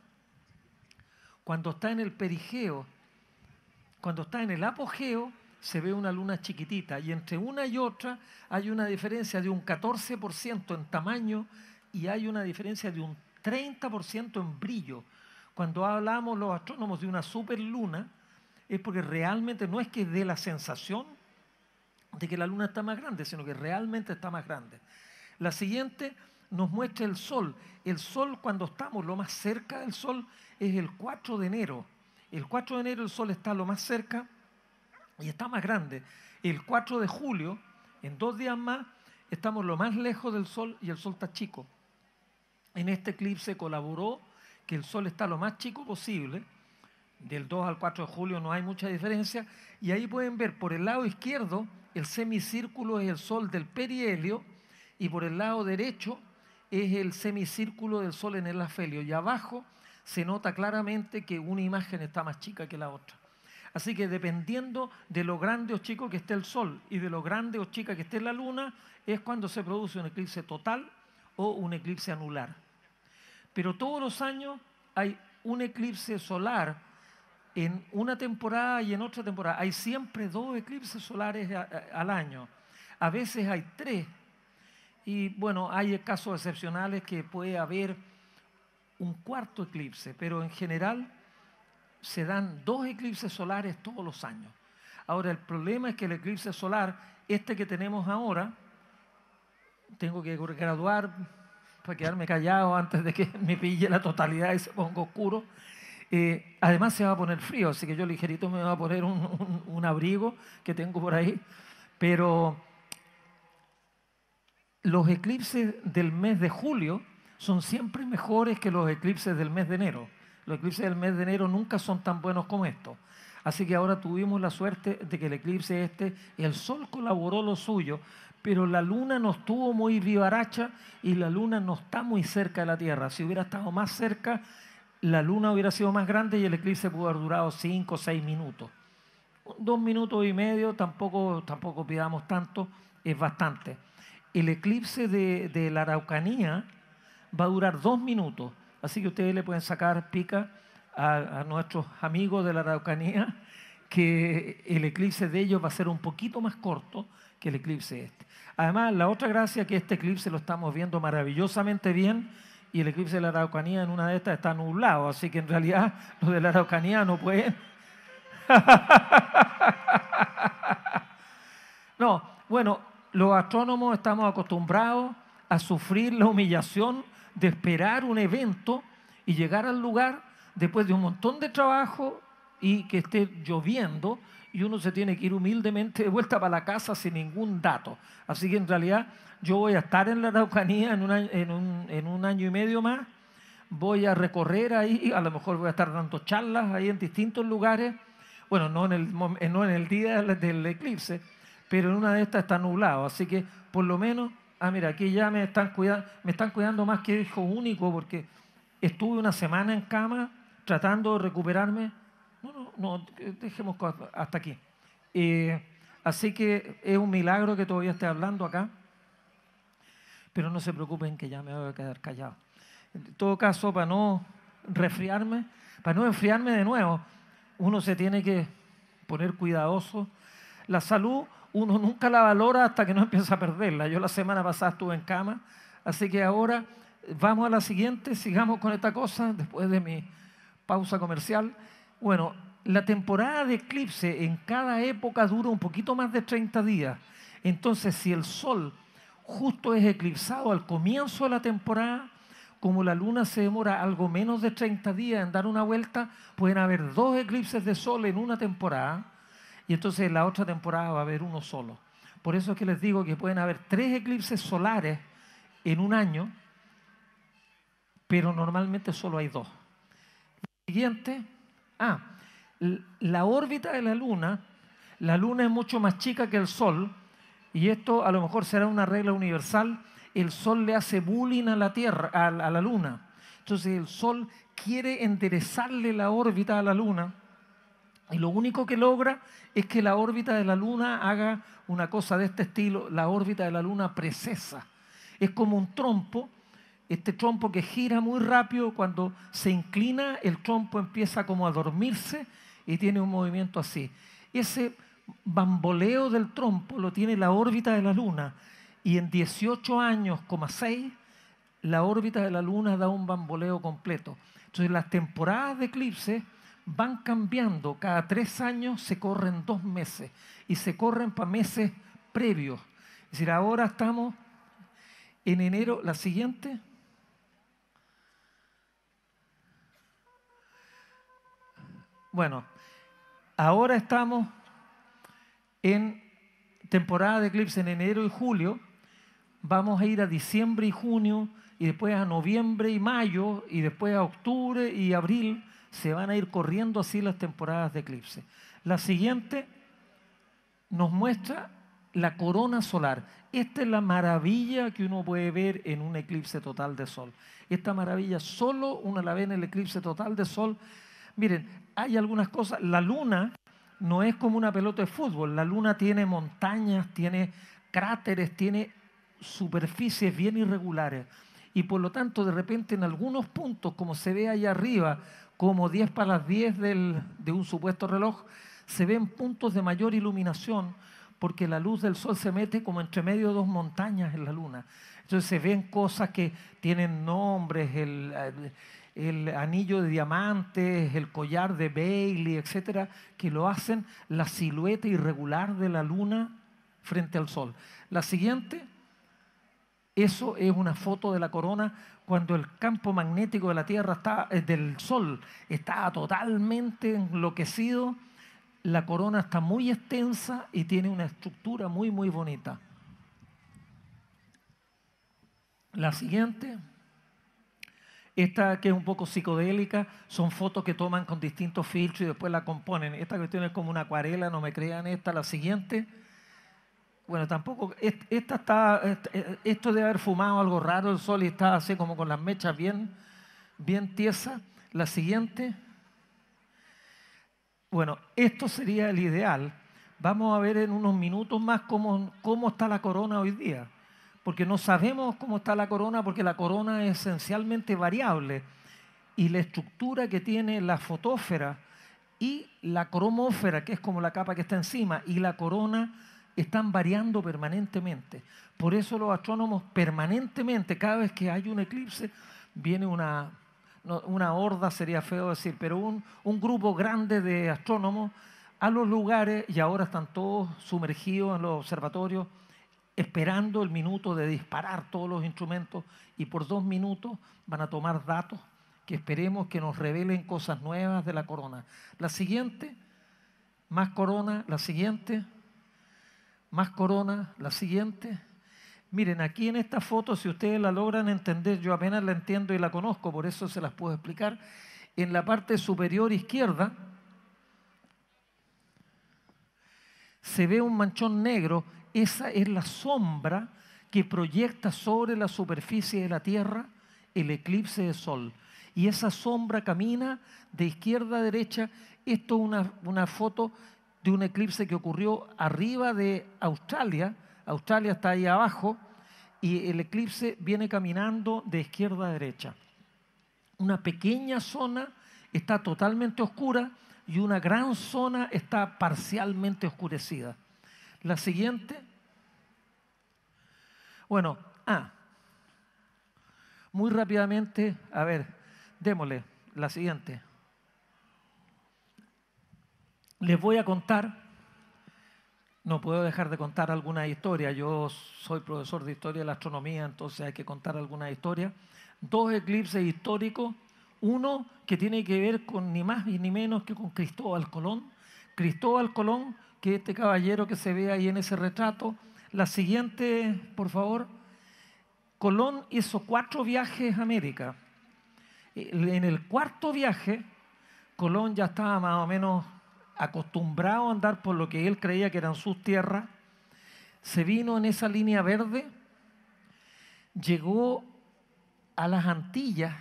Cuando está en el perigeo, cuando está en el apogeo, se ve una luna chiquitita y entre una y otra hay una diferencia de un 14% en tamaño y hay una diferencia de un 30% en brillo. Cuando hablamos los astrónomos de una superluna, es porque realmente no es que dé la sensación de que la luna está más grande, sino que realmente está más grande. La siguiente nos muestra el sol. El sol, cuando estamos lo más cerca del sol, es el 4 de enero. El 4 de enero el Sol está lo más cerca y está más grande. El 4 de julio, en dos días más, estamos lo más lejos del Sol y el Sol está chico. En este eclipse colaboró que el Sol está lo más chico posible. Del 2 al 4 de julio no hay mucha diferencia. Y ahí pueden ver por el lado izquierdo el semicírculo es el Sol del perihelio y por el lado derecho es el semicírculo del Sol en el afelio. Y abajo se nota claramente que una imagen está más chica que la otra. Así que dependiendo de lo grande o chico que esté el Sol y de lo grande o chica que esté la Luna, es cuando se produce un eclipse total o un eclipse anular. Pero todos los años hay un eclipse solar en una temporada y en otra temporada. Hay siempre dos eclipses solares al año. A veces hay tres. Y bueno, hay casos excepcionales que puede haber un cuarto eclipse, pero en general se dan dos eclipses solares todos los años. Ahora, el problema es que el eclipse solar, este que tenemos ahora, tengo que graduar para quedarme callado antes de que me pille la totalidad y se ponga oscuro. Eh, además se va a poner frío, así que yo ligerito me voy a poner un abrigo que tengo por ahí. Pero los eclipses del mes de julio son siempre mejores que los eclipses del mes de enero. Los eclipses del mes de enero nunca son tan buenos como estos. Así que ahora tuvimos la suerte de que el eclipse este, el sol colaboró lo suyo, pero la luna no estuvo muy vivaracha y la luna no está muy cerca de la Tierra. Si hubiera estado más cerca, la luna hubiera sido más grande y el eclipse pudo haber durado 5 o 6 minutos. Dos minutos y medio, tampoco, tampoco pidamos tanto, es bastante. El eclipse de, de la Araucanía, va a durar dos minutos. Así que ustedes le pueden sacar pica a, nuestros amigos de la Araucanía que el eclipse de ellos va a ser un poquito más corto que el eclipse este. Además, la otra gracia es que este eclipse lo estamos viendo maravillosamente bien y el eclipse de la Araucanía en una de estas está nublado, así que en realidad los de la Araucanía no pueden. no, bueno, los astrónomos estamos acostumbrados a sufrir la humillación de esperar un evento y llegar al lugar después de un montón de trabajo y que esté lloviendo y uno se tiene que ir humildemente de vuelta para la casa sin ningún dato. Así que en realidad yo voy a estar en la Araucanía en, en, un, en un año y medio más, voy a recorrer ahí, a lo mejor voy a estar dando charlas ahí en distintos lugares, bueno, no en el, eh, no en el día del eclipse, pero en una de estas está nublado, así que por lo menos Ah, mira, aquí ya me están, cuidando, me están cuidando más que hijo único porque estuve una semana en cama tratando de recuperarme. No, no, no, dejemos hasta aquí. Eh, así que es un milagro que todavía esté hablando acá, pero no se preocupen que ya me voy a quedar callado. En todo caso, para no resfriarme, para no enfriarme de nuevo, uno se tiene que poner cuidadoso. La salud uno nunca la valora hasta que no empieza a perderla. Yo la semana pasada estuve en cama, así que ahora vamos a la siguiente, sigamos con esta cosa después de mi pausa comercial. Bueno, la temporada de eclipse en cada época dura un poquito más de 30 días. Entonces, si el sol justo es eclipsado al comienzo de la temporada, como la luna se demora algo menos de 30 días en dar una vuelta, pueden haber dos eclipses de sol en una temporada y entonces la otra temporada va a haber uno solo. Por eso es que les digo que pueden haber tres eclipses solares en un año, pero normalmente solo hay dos. Siguiente, ah, la órbita de la Luna, la Luna es mucho más chica que el Sol, y esto a lo mejor será una regla universal, el Sol le hace bullying a la Tierra, a la Luna. Entonces el Sol quiere enderezarle la órbita a la Luna y lo único que logra es que la órbita de la Luna haga una cosa de este estilo. La órbita de la Luna precesa. Es como un trompo, este trompo que gira muy rápido. Cuando se inclina, el trompo empieza como a dormirse y tiene un movimiento así. Ese bamboleo del trompo lo tiene la órbita de la Luna. Y en 18 años, 6, la órbita de la Luna da un bamboleo completo. Entonces las temporadas de eclipses van cambiando. Cada tres años se corren dos meses y se corren para meses previos. Es decir, ahora estamos en enero, la siguiente. Bueno, ahora estamos en temporada de eclipse en enero y julio. Vamos a ir a diciembre y junio y después a noviembre y mayo y después a octubre y abril se van a ir corriendo así las temporadas de eclipse. La siguiente nos muestra la corona solar. Esta es la maravilla que uno puede ver en un eclipse total de sol. Esta maravilla solo uno la ve en el eclipse total de sol. Miren, hay algunas cosas. La luna no es como una pelota de fútbol. La luna tiene montañas, tiene cráteres, tiene superficies bien irregulares y por lo tanto de repente en algunos puntos, como se ve allá arriba, como 10 para las 10 del, de un supuesto reloj, se ven puntos de mayor iluminación porque la luz del sol se mete como entre medio de dos montañas en la luna. Entonces se ven cosas que tienen nombres, el, el anillo de diamantes, el collar de Bailey, etcétera, que lo hacen la silueta irregular de la luna frente al sol. La siguiente eso es una foto de la corona cuando el campo magnético de la Tierra está, eh, del Sol está totalmente enloquecido. La corona está muy extensa y tiene una estructura muy, muy bonita. La siguiente, esta que es un poco psicodélica, son fotos que toman con distintos filtros y después la componen. Esta cuestión es como una acuarela, no me crean esta. La siguiente bueno, tampoco, esta está, eh, esto de haber fumado algo raro el sol y está así como con las mechas bien, bien tiesas. La siguiente, bueno, esto sería el ideal. Vamos a ver en unos minutos más cómo, cómo está la corona hoy día, porque no sabemos cómo está la corona porque la corona es esencialmente variable y la estructura que tiene la fotósfera y la cromósfera, que es como la capa que está encima, y la corona están variando permanentemente. Por eso los astrónomos permanentemente, cada vez que hay un eclipse, viene una, una horda, sería feo decir, pero un, un grupo grande de astrónomos a los lugares y ahora están todos sumergidos en los observatorios esperando el minuto de disparar todos los instrumentos y por dos minutos van a tomar datos que esperemos que nos revelen cosas nuevas de la corona. La siguiente, más corona, la siguiente, más corona, la siguiente. Miren, aquí en esta foto, si ustedes la logran entender, yo apenas la entiendo y la conozco, por eso se las puedo explicar. En la parte superior izquierda se ve un manchón negro, esa es la sombra que proyecta sobre la superficie de la Tierra el eclipse de sol. Y esa sombra camina de izquierda a derecha. Esto es una, una foto de un eclipse que ocurrió arriba de Australia. Australia está ahí abajo y el eclipse viene caminando de izquierda a derecha. Una pequeña zona está totalmente oscura y una gran zona está parcialmente oscurecida. La siguiente. Bueno, ah, muy rápidamente, a ver, démosle la siguiente les voy a contar, no puedo dejar de contar alguna historia, yo soy profesor de historia de la astronomía, entonces hay que contar alguna historia, dos eclipses históricos, uno que tiene que ver con ni más ni menos que con Cristóbal Colón, Cristóbal Colón, que este caballero que se ve ahí en ese retrato, la siguiente, por favor, Colón hizo cuatro viajes a América. Eh, en el cuarto viaje, Colón ya estaba más o menos acostumbrado a andar por lo que él creía que eran sus tierras, se vino en esa línea verde, llegó a las Antillas,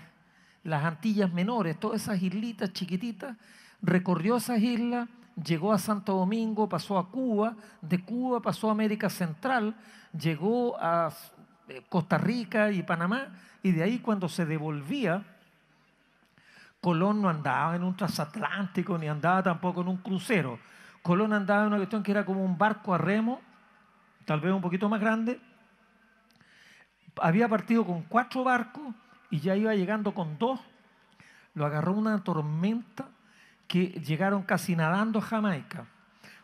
las Antillas menores, todas esas islitas chiquititas, recorrió esas islas, llegó a Santo Domingo, pasó a Cuba, de Cuba pasó a América Central, llegó a eh, Costa Rica y Panamá, y de ahí cuando se devolvía, Colón no andaba en un transatlántico, ni andaba tampoco en un crucero. Colón andaba en una cuestión que era como un barco a remo, tal vez un poquito más grande. Había partido con cuatro barcos y ya iba llegando con dos. Lo agarró una tormenta que llegaron casi nadando a Jamaica.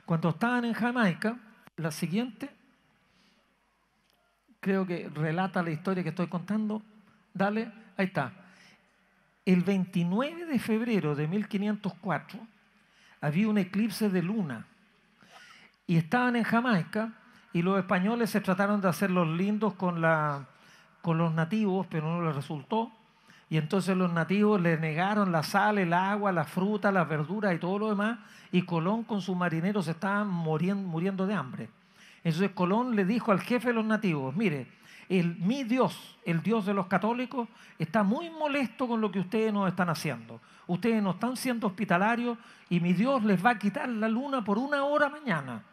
Cuando estaban en Jamaica, la siguiente, creo que relata la historia que estoy contando. Dale, ahí está el 29 de febrero de 1504 había un eclipse de luna y estaban en Jamaica y los españoles se trataron de hacer los lindos con, la, con los nativos, pero no les resultó. Y entonces los nativos le negaron la sal, el agua, la fruta, las verduras y todo lo demás. Y Colón con sus marineros estaban muriendo de hambre. Entonces Colón le dijo al jefe de los nativos, mire, el, mi Dios, el Dios de los católicos, está muy molesto con lo que ustedes nos están haciendo. Ustedes no están siendo hospitalarios y mi Dios les va a quitar la luna por una hora mañana.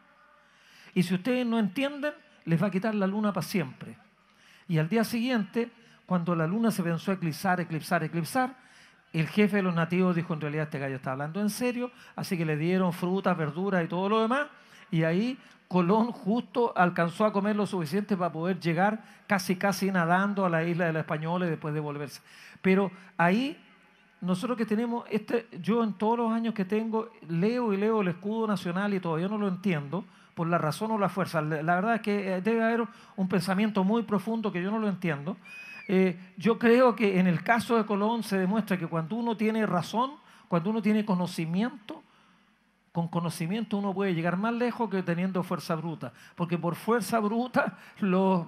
Y si ustedes no entienden, les va a quitar la luna para siempre. Y al día siguiente, cuando la luna se pensó a eclipsar, eclipsar, eclipsar, el jefe de los nativos dijo, en realidad este gallo está hablando en serio, así que le dieron frutas, verduras y todo lo demás, y ahí Colón justo alcanzó a comer lo suficiente para poder llegar casi casi nadando a la isla de la Española después de volverse. Pero ahí nosotros que tenemos, este, yo en todos los años que tengo leo y leo el escudo nacional y todavía no lo entiendo por la razón o la fuerza. La verdad es que eh, debe haber un pensamiento muy profundo que yo no lo entiendo. Eh, yo creo que en el caso de Colón se demuestra que cuando uno tiene razón, cuando uno tiene conocimiento, con conocimiento uno puede llegar más lejos que teniendo fuerza bruta, porque por fuerza bruta los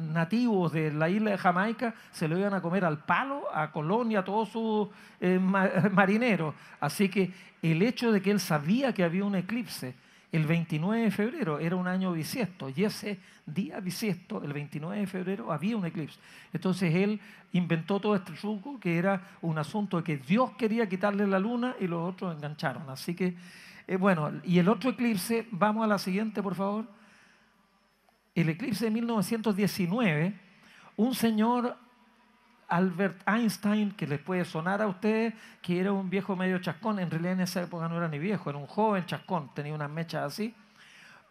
nativos de la isla de Jamaica se lo iban a comer al palo, a Colonia, a todos sus eh, marineros. Así que el hecho de que él sabía que había un eclipse el 29 de febrero, era un año bisiesto, y ese día bisiesto, el 29 de febrero, había un eclipse. Entonces él inventó todo este truco que era un asunto de que Dios quería quitarle la luna y los otros engancharon. Así que eh, bueno, y el otro eclipse, vamos a la siguiente, por favor. El eclipse de 1919, un señor Albert Einstein, que les puede sonar a ustedes, que era un viejo medio chascón, en realidad en esa época no era ni viejo, era un joven chascón, tenía unas mechas así,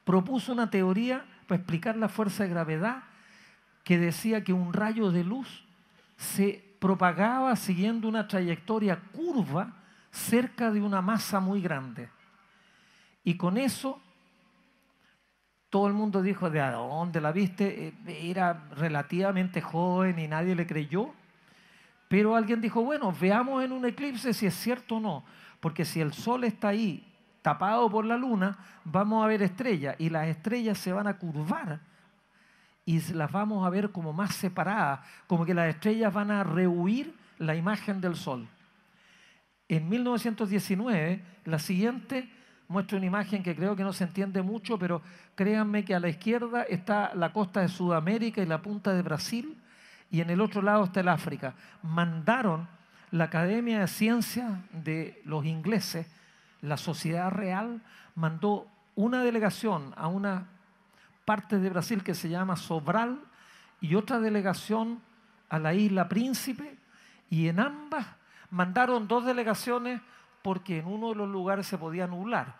propuso una teoría para explicar la fuerza de gravedad que decía que un rayo de luz se propagaba siguiendo una trayectoria curva cerca de una masa muy grande. Y con eso, todo el mundo dijo, ¿de dónde la viste? Eh, era relativamente joven y nadie le creyó. Pero alguien dijo, bueno, veamos en un eclipse si es cierto o no. Porque si el sol está ahí tapado por la luna, vamos a ver estrellas y las estrellas se van a curvar y las vamos a ver como más separadas, como que las estrellas van a rehuir la imagen del sol. En 1919, la siguiente muestro una imagen que creo que no se entiende mucho, pero créanme que a la izquierda está la costa de Sudamérica y la punta de Brasil, y en el otro lado está el África. Mandaron la Academia de Ciencias de los ingleses, la Sociedad Real, mandó una delegación a una parte de Brasil que se llama Sobral y otra delegación a la isla Príncipe y en ambas mandaron dos delegaciones porque en uno de los lugares se podía nublar.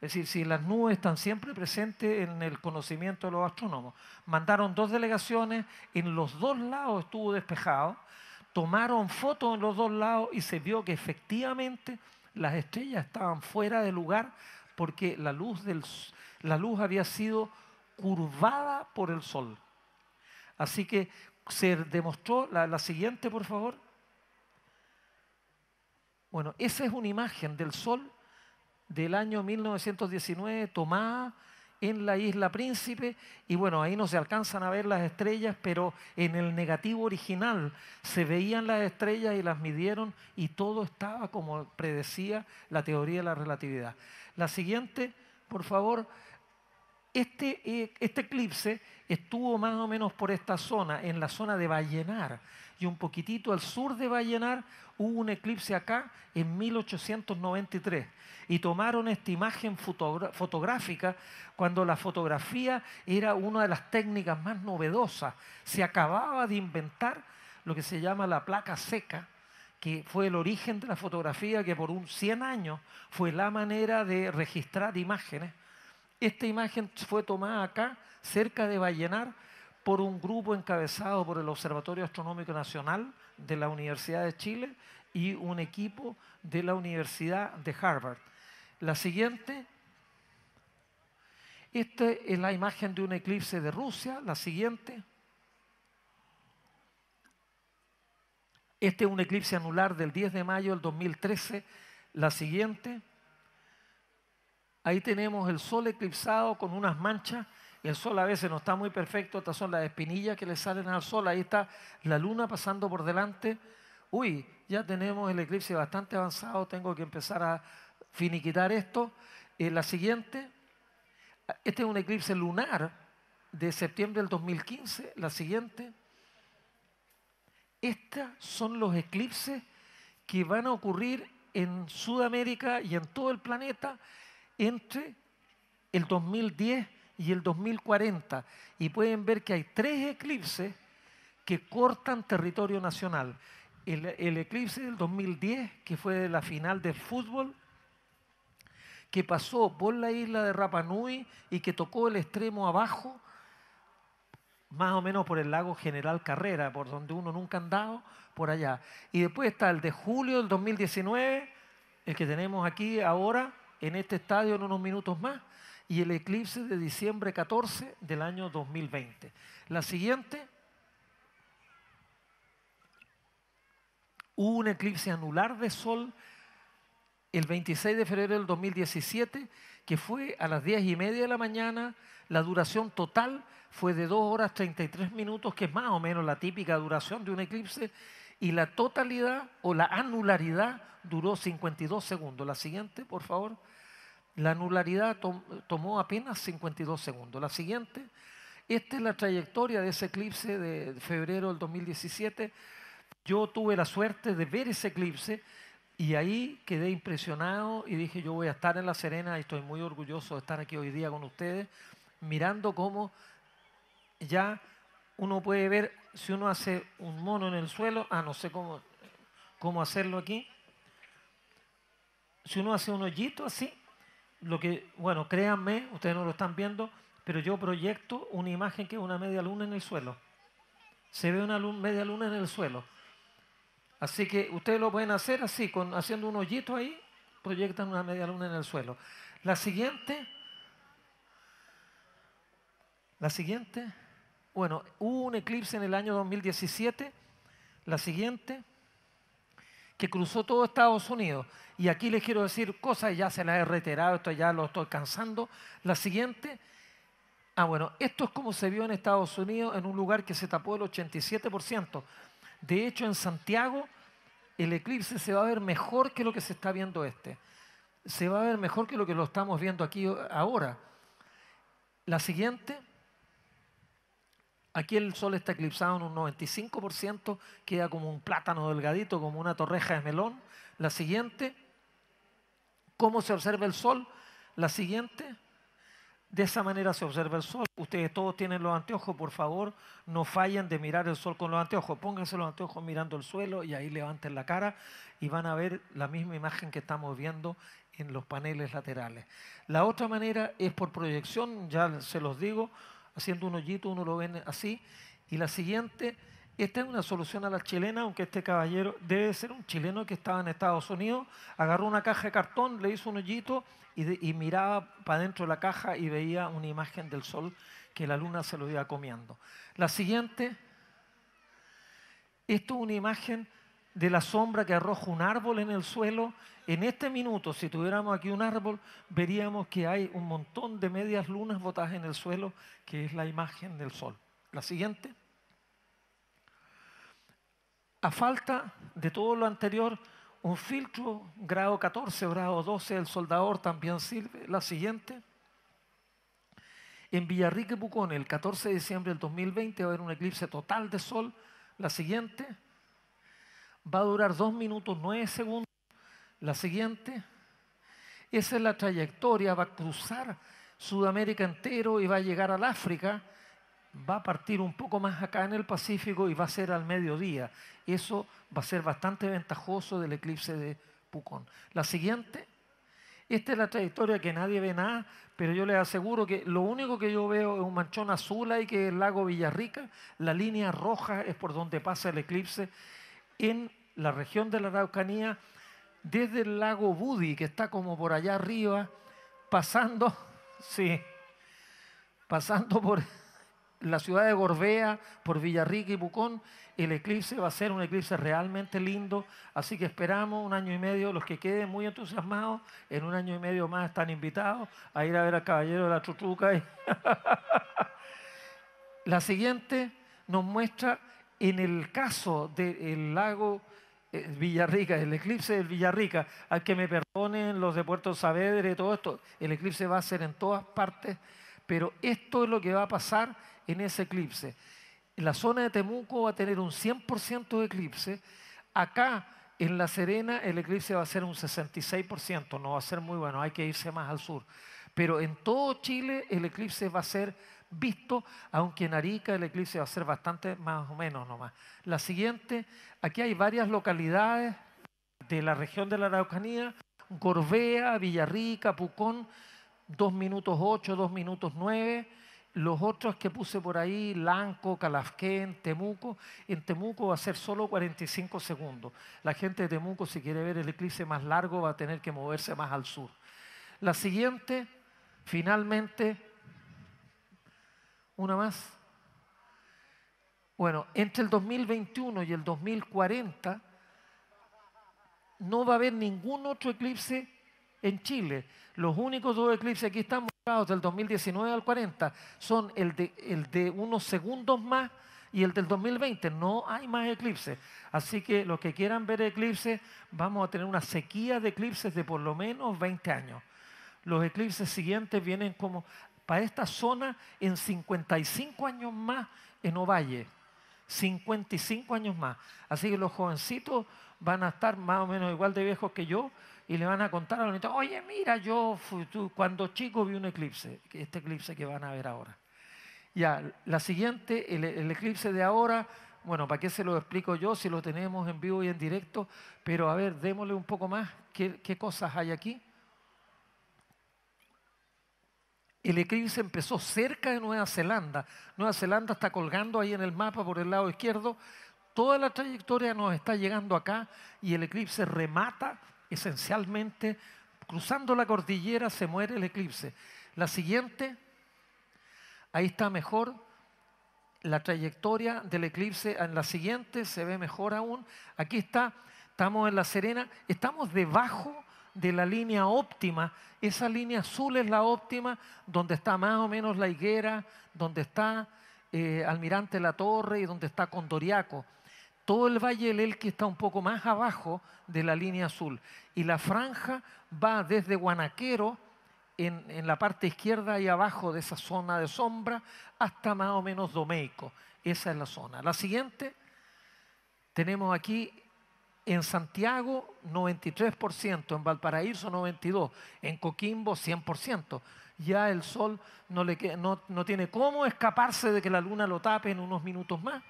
Es decir, si las nubes están siempre presentes en el conocimiento de los astrónomos. Mandaron dos delegaciones, en los dos lados estuvo despejado, tomaron fotos en los dos lados y se vio que efectivamente las estrellas estaban fuera de lugar porque la luz, del, la luz había sido curvada por el sol. Así que se demostró, la siguiente por favor. Bueno, esa es una imagen del sol del año 1919 tomada en la isla Príncipe y bueno, ahí no se alcanzan a ver las estrellas, pero en el negativo original se veían las estrellas y las midieron y todo estaba como predecía la teoría de la relatividad. La siguiente, por favor, este, eh, este eclipse estuvo más o menos por esta zona, en la zona de Vallenar y un poquitito al sur de Vallenar hubo un eclipse acá en 1893 y tomaron esta imagen fotográfica cuando la fotografía era una de las técnicas más novedosas. Se acababa de inventar lo que se llama la placa seca, que fue el origen de la fotografía, que por un 100 años fue la manera de registrar imágenes. Esta imagen fue tomada acá, cerca de Vallenar, por un grupo encabezado por el Observatorio Astronómico Nacional de la Universidad de Chile y un equipo de la Universidad de Harvard. La siguiente, esta es la imagen de un eclipse de Rusia, la siguiente. Este es un eclipse anular del 10 de mayo del 2013, la siguiente. Ahí tenemos el sol eclipsado con unas manchas el sol a veces no está muy perfecto, estas son las espinillas que le salen al sol, ahí está la luna pasando por delante. Uy, ya tenemos el eclipse bastante avanzado, tengo que empezar a finiquitar esto. Eh, la siguiente, este es un eclipse lunar de septiembre del 2015, la siguiente. Estos son los eclipses que van a ocurrir en Sudamérica y en todo el planeta entre el 2010 y el 2040. Y pueden ver que hay tres eclipses que cortan territorio nacional. El, eclipse del 2010, que fue de la final del fútbol, que pasó por la isla de Rapa Nui y que tocó el extremo abajo, más o menos por el lago General Carrera, por donde uno nunca ha andado, por allá. Y después está el de julio del 2019, el que tenemos aquí ahora, en este estadio en unos minutos más, y el eclipse de diciembre 14 del año 2020. La siguiente, hubo un eclipse anular de sol el 26 de febrero del 2017, que fue a las 10 y media de la mañana. La duración total fue de 2 horas 33 minutos, que es más o menos la típica duración de un eclipse, y la totalidad o la anularidad duró 52 segundos. La siguiente, por favor. La anularidad tomó apenas 52 segundos. La siguiente, esta es la trayectoria de ese eclipse de febrero del 2017. Yo tuve la suerte de ver ese eclipse y ahí quedé impresionado y dije, yo voy a estar en La Serena y estoy muy orgulloso de estar aquí hoy día con ustedes, mirando cómo ya uno puede ver, si uno hace un mono en el suelo, ah, no sé cómo, cómo hacerlo aquí, si uno hace un hoyito así, lo que, bueno, créanme, ustedes no lo están viendo, pero yo proyecto una imagen que es una media luna en el suelo. Se ve una media luna en el suelo. Así que ustedes lo pueden hacer así, con, haciendo un hoyito ahí, proyectan una media luna en el suelo. La siguiente, la siguiente, bueno, hubo un eclipse en el año 2017, la siguiente que cruzó todo Estados Unidos, y aquí les quiero decir cosas, ya se las he reiterado, esto ya lo estoy cansando. La siguiente, ah bueno, esto es como se vio en Estados Unidos, en un lugar que se tapó el 87%. De hecho, en Santiago, el eclipse se va a ver mejor que lo que se está viendo este. Se va a ver mejor que lo que lo estamos viendo aquí ahora. La siguiente. Aquí el sol está eclipsado en un 95%, queda como un plátano delgadito, como una torreja de melón. La siguiente, ¿cómo se observa el sol? La siguiente, de esa manera se observa el sol. Ustedes todos tienen los anteojos, por favor, no fallen de mirar el sol con los anteojos. Pónganse los anteojos mirando el suelo y ahí levanten la cara y van a ver la misma imagen que estamos viendo en los paneles laterales. La otra manera es por proyección, ya se los digo, haciendo un hoyito, uno lo ve así. Y la siguiente, esta es una solución a la chilena, aunque este caballero debe ser un chileno que estaba en Estados Unidos, agarró una caja de cartón, le hizo un hoyito y, miraba para dentro de la caja y veía una imagen del sol que la luna se lo iba comiendo. La siguiente, esto es una imagen de la sombra que arroja un árbol en el suelo en este minuto, si tuviéramos aquí un árbol, veríamos que hay un montón de medias lunas botadas en el suelo, que es la imagen del sol. La siguiente. A falta de todo lo anterior, un filtro grado 14 o grado 12 del soldador también sirve. La siguiente. En Villarrique Bucón, el 14 de diciembre del 2020, va a haber un eclipse total de sol. La siguiente va a durar 2 minutos 9 segundos. La siguiente, esa es la trayectoria, va a cruzar Sudamérica entero y va a llegar al África, va a partir un poco más acá en el Pacífico y va a ser al mediodía. Eso va a ser bastante ventajoso del eclipse de Pucón. La siguiente, esta es la trayectoria que nadie ve nada, pero yo les aseguro que lo único que yo veo es un manchón azul ahí que es el lago Villarrica, la línea roja es por donde pasa el eclipse en la región de la Araucanía, desde el lago Budi, que está como por allá arriba, pasando, sí, pasando por la ciudad de Gorbea, por Villarrica y Bucón, el eclipse va a ser un eclipse realmente lindo, así que esperamos un año y medio, los que queden muy entusiasmados, en un año y medio más están invitados a ir a ver al Caballero de la Chuchuca. la siguiente nos muestra en el caso del lago eh, Villarrica, el eclipse del Villarrica, al que me perdonen los de Puerto Saavedra y todo esto, el eclipse va a ser en todas partes, pero esto es lo que va a pasar en ese eclipse. La zona de Temuco va a tener un 100% de eclipse, acá en La Serena el eclipse va a ser un 66%, no va a ser muy bueno, hay que irse más al sur, pero en todo Chile el eclipse va a ser visto, aunque en Arica el eclipse va a ser bastante más o menos nomás. La siguiente, aquí hay varias localidades de la región de la Araucanía, Gorbea, Villarrica, Pucón, 2 minutos 8, 2 minutos 9. Los otros que puse por ahí, Lanco, Calafquén, Temuco, en Temuco va a ser solo 45 segundos. La gente de Temuco, si quiere ver el eclipse más largo, va a tener que moverse más al sur. La siguiente, finalmente, una más. Bueno, entre el 2021 y el 2040 no va a haber ningún otro eclipse en Chile. Los únicos dos eclipses que están mostrados del 2019 al 40 son el de, el de unos segundos más y el del 2020. No hay más eclipses. Así que los que quieran ver eclipses, vamos a tener una sequía de eclipses de por lo menos 20 años. Los eclipses siguientes vienen como para esta zona en 55 años más en Ovalle. 55 años más. Así que los jovencitos van a estar más o menos igual de viejos que yo y le van a contar a los niños, oye, mira, yo cuando chico vi un eclipse, este eclipse que van a ver ahora. Ya, la siguiente, el, eclipse de ahora, bueno, ¿para qué se lo explico yo si lo tenemos en vivo y en directo? Pero a ver, démosle un poco más, qué cosas hay aquí? El eclipse empezó cerca de Nueva Zelanda. Nueva Zelanda está colgando ahí en el mapa por el lado izquierdo. Toda la trayectoria nos está llegando acá y el eclipse remata esencialmente cruzando la cordillera se muere el eclipse. La siguiente, ahí está mejor la trayectoria del eclipse. En la siguiente se ve mejor aún. Aquí está, estamos en La Serena, estamos debajo de la línea óptima, esa línea azul es la óptima, donde está más o menos la higuera, donde está eh, Almirante La Torre y donde está Condoriaco. Todo el Valle del Elqui está un poco más abajo de la línea azul. Y la franja va desde Guanaquero, en, en la parte izquierda y abajo de esa zona de sombra, hasta más o menos Domeico. Esa es la zona. La siguiente, tenemos aquí en Santiago 93%, en Valparaíso 92%, en Coquimbo 100%. Ya el sol no, le, no tiene cómo escaparse de que la luna lo tape en unos minutos más.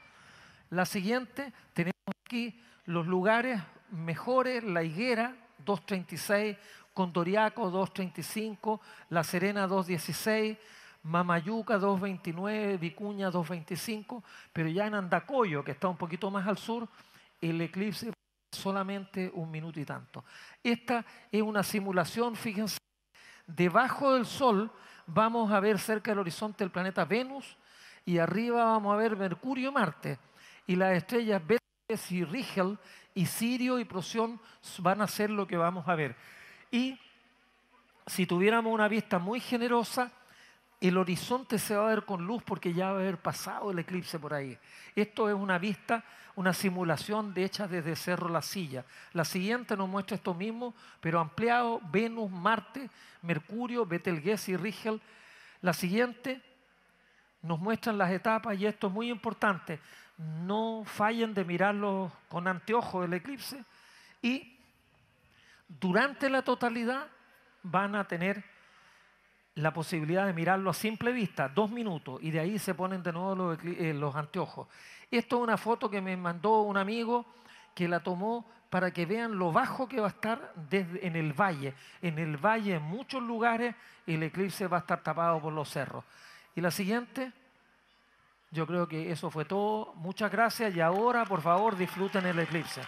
La siguiente, tenemos aquí los lugares mejores, La Higuera 236, Condoriaco 235, La Serena 216, Mamayuca 229, Vicuña 225, pero ya en Andacoyo, que está un poquito más al sur, el eclipse solamente un minuto y tanto. Esta es una simulación, fíjense, debajo del Sol vamos a ver cerca del horizonte el planeta Venus y arriba vamos a ver Mercurio y Marte. Y las estrellas Betelgeuse y Rigel y Sirio y Prosión van a ser lo que vamos a ver. Y si tuviéramos una vista muy generosa, el horizonte se va a ver con luz porque ya va a haber pasado el eclipse por ahí. Esto es una vista, una simulación de hecha desde Cerro La Silla. La siguiente nos muestra esto mismo, pero ampliado, Venus, Marte, Mercurio, Betelgeuse y Rigel. La siguiente nos muestran las etapas y esto es muy importante. No fallen de mirarlo con anteojo el eclipse y durante la totalidad van a tener la posibilidad de mirarlo a simple vista, dos minutos, y de ahí se ponen de nuevo eh, los, anteojos. Esto es una foto que me mandó un amigo que la tomó para que vean lo bajo que va a estar en el valle. En el valle, en muchos lugares, el eclipse va a estar tapado por los cerros. Y la siguiente, yo creo que eso fue todo. Muchas gracias y ahora, por favor, disfruten el eclipse.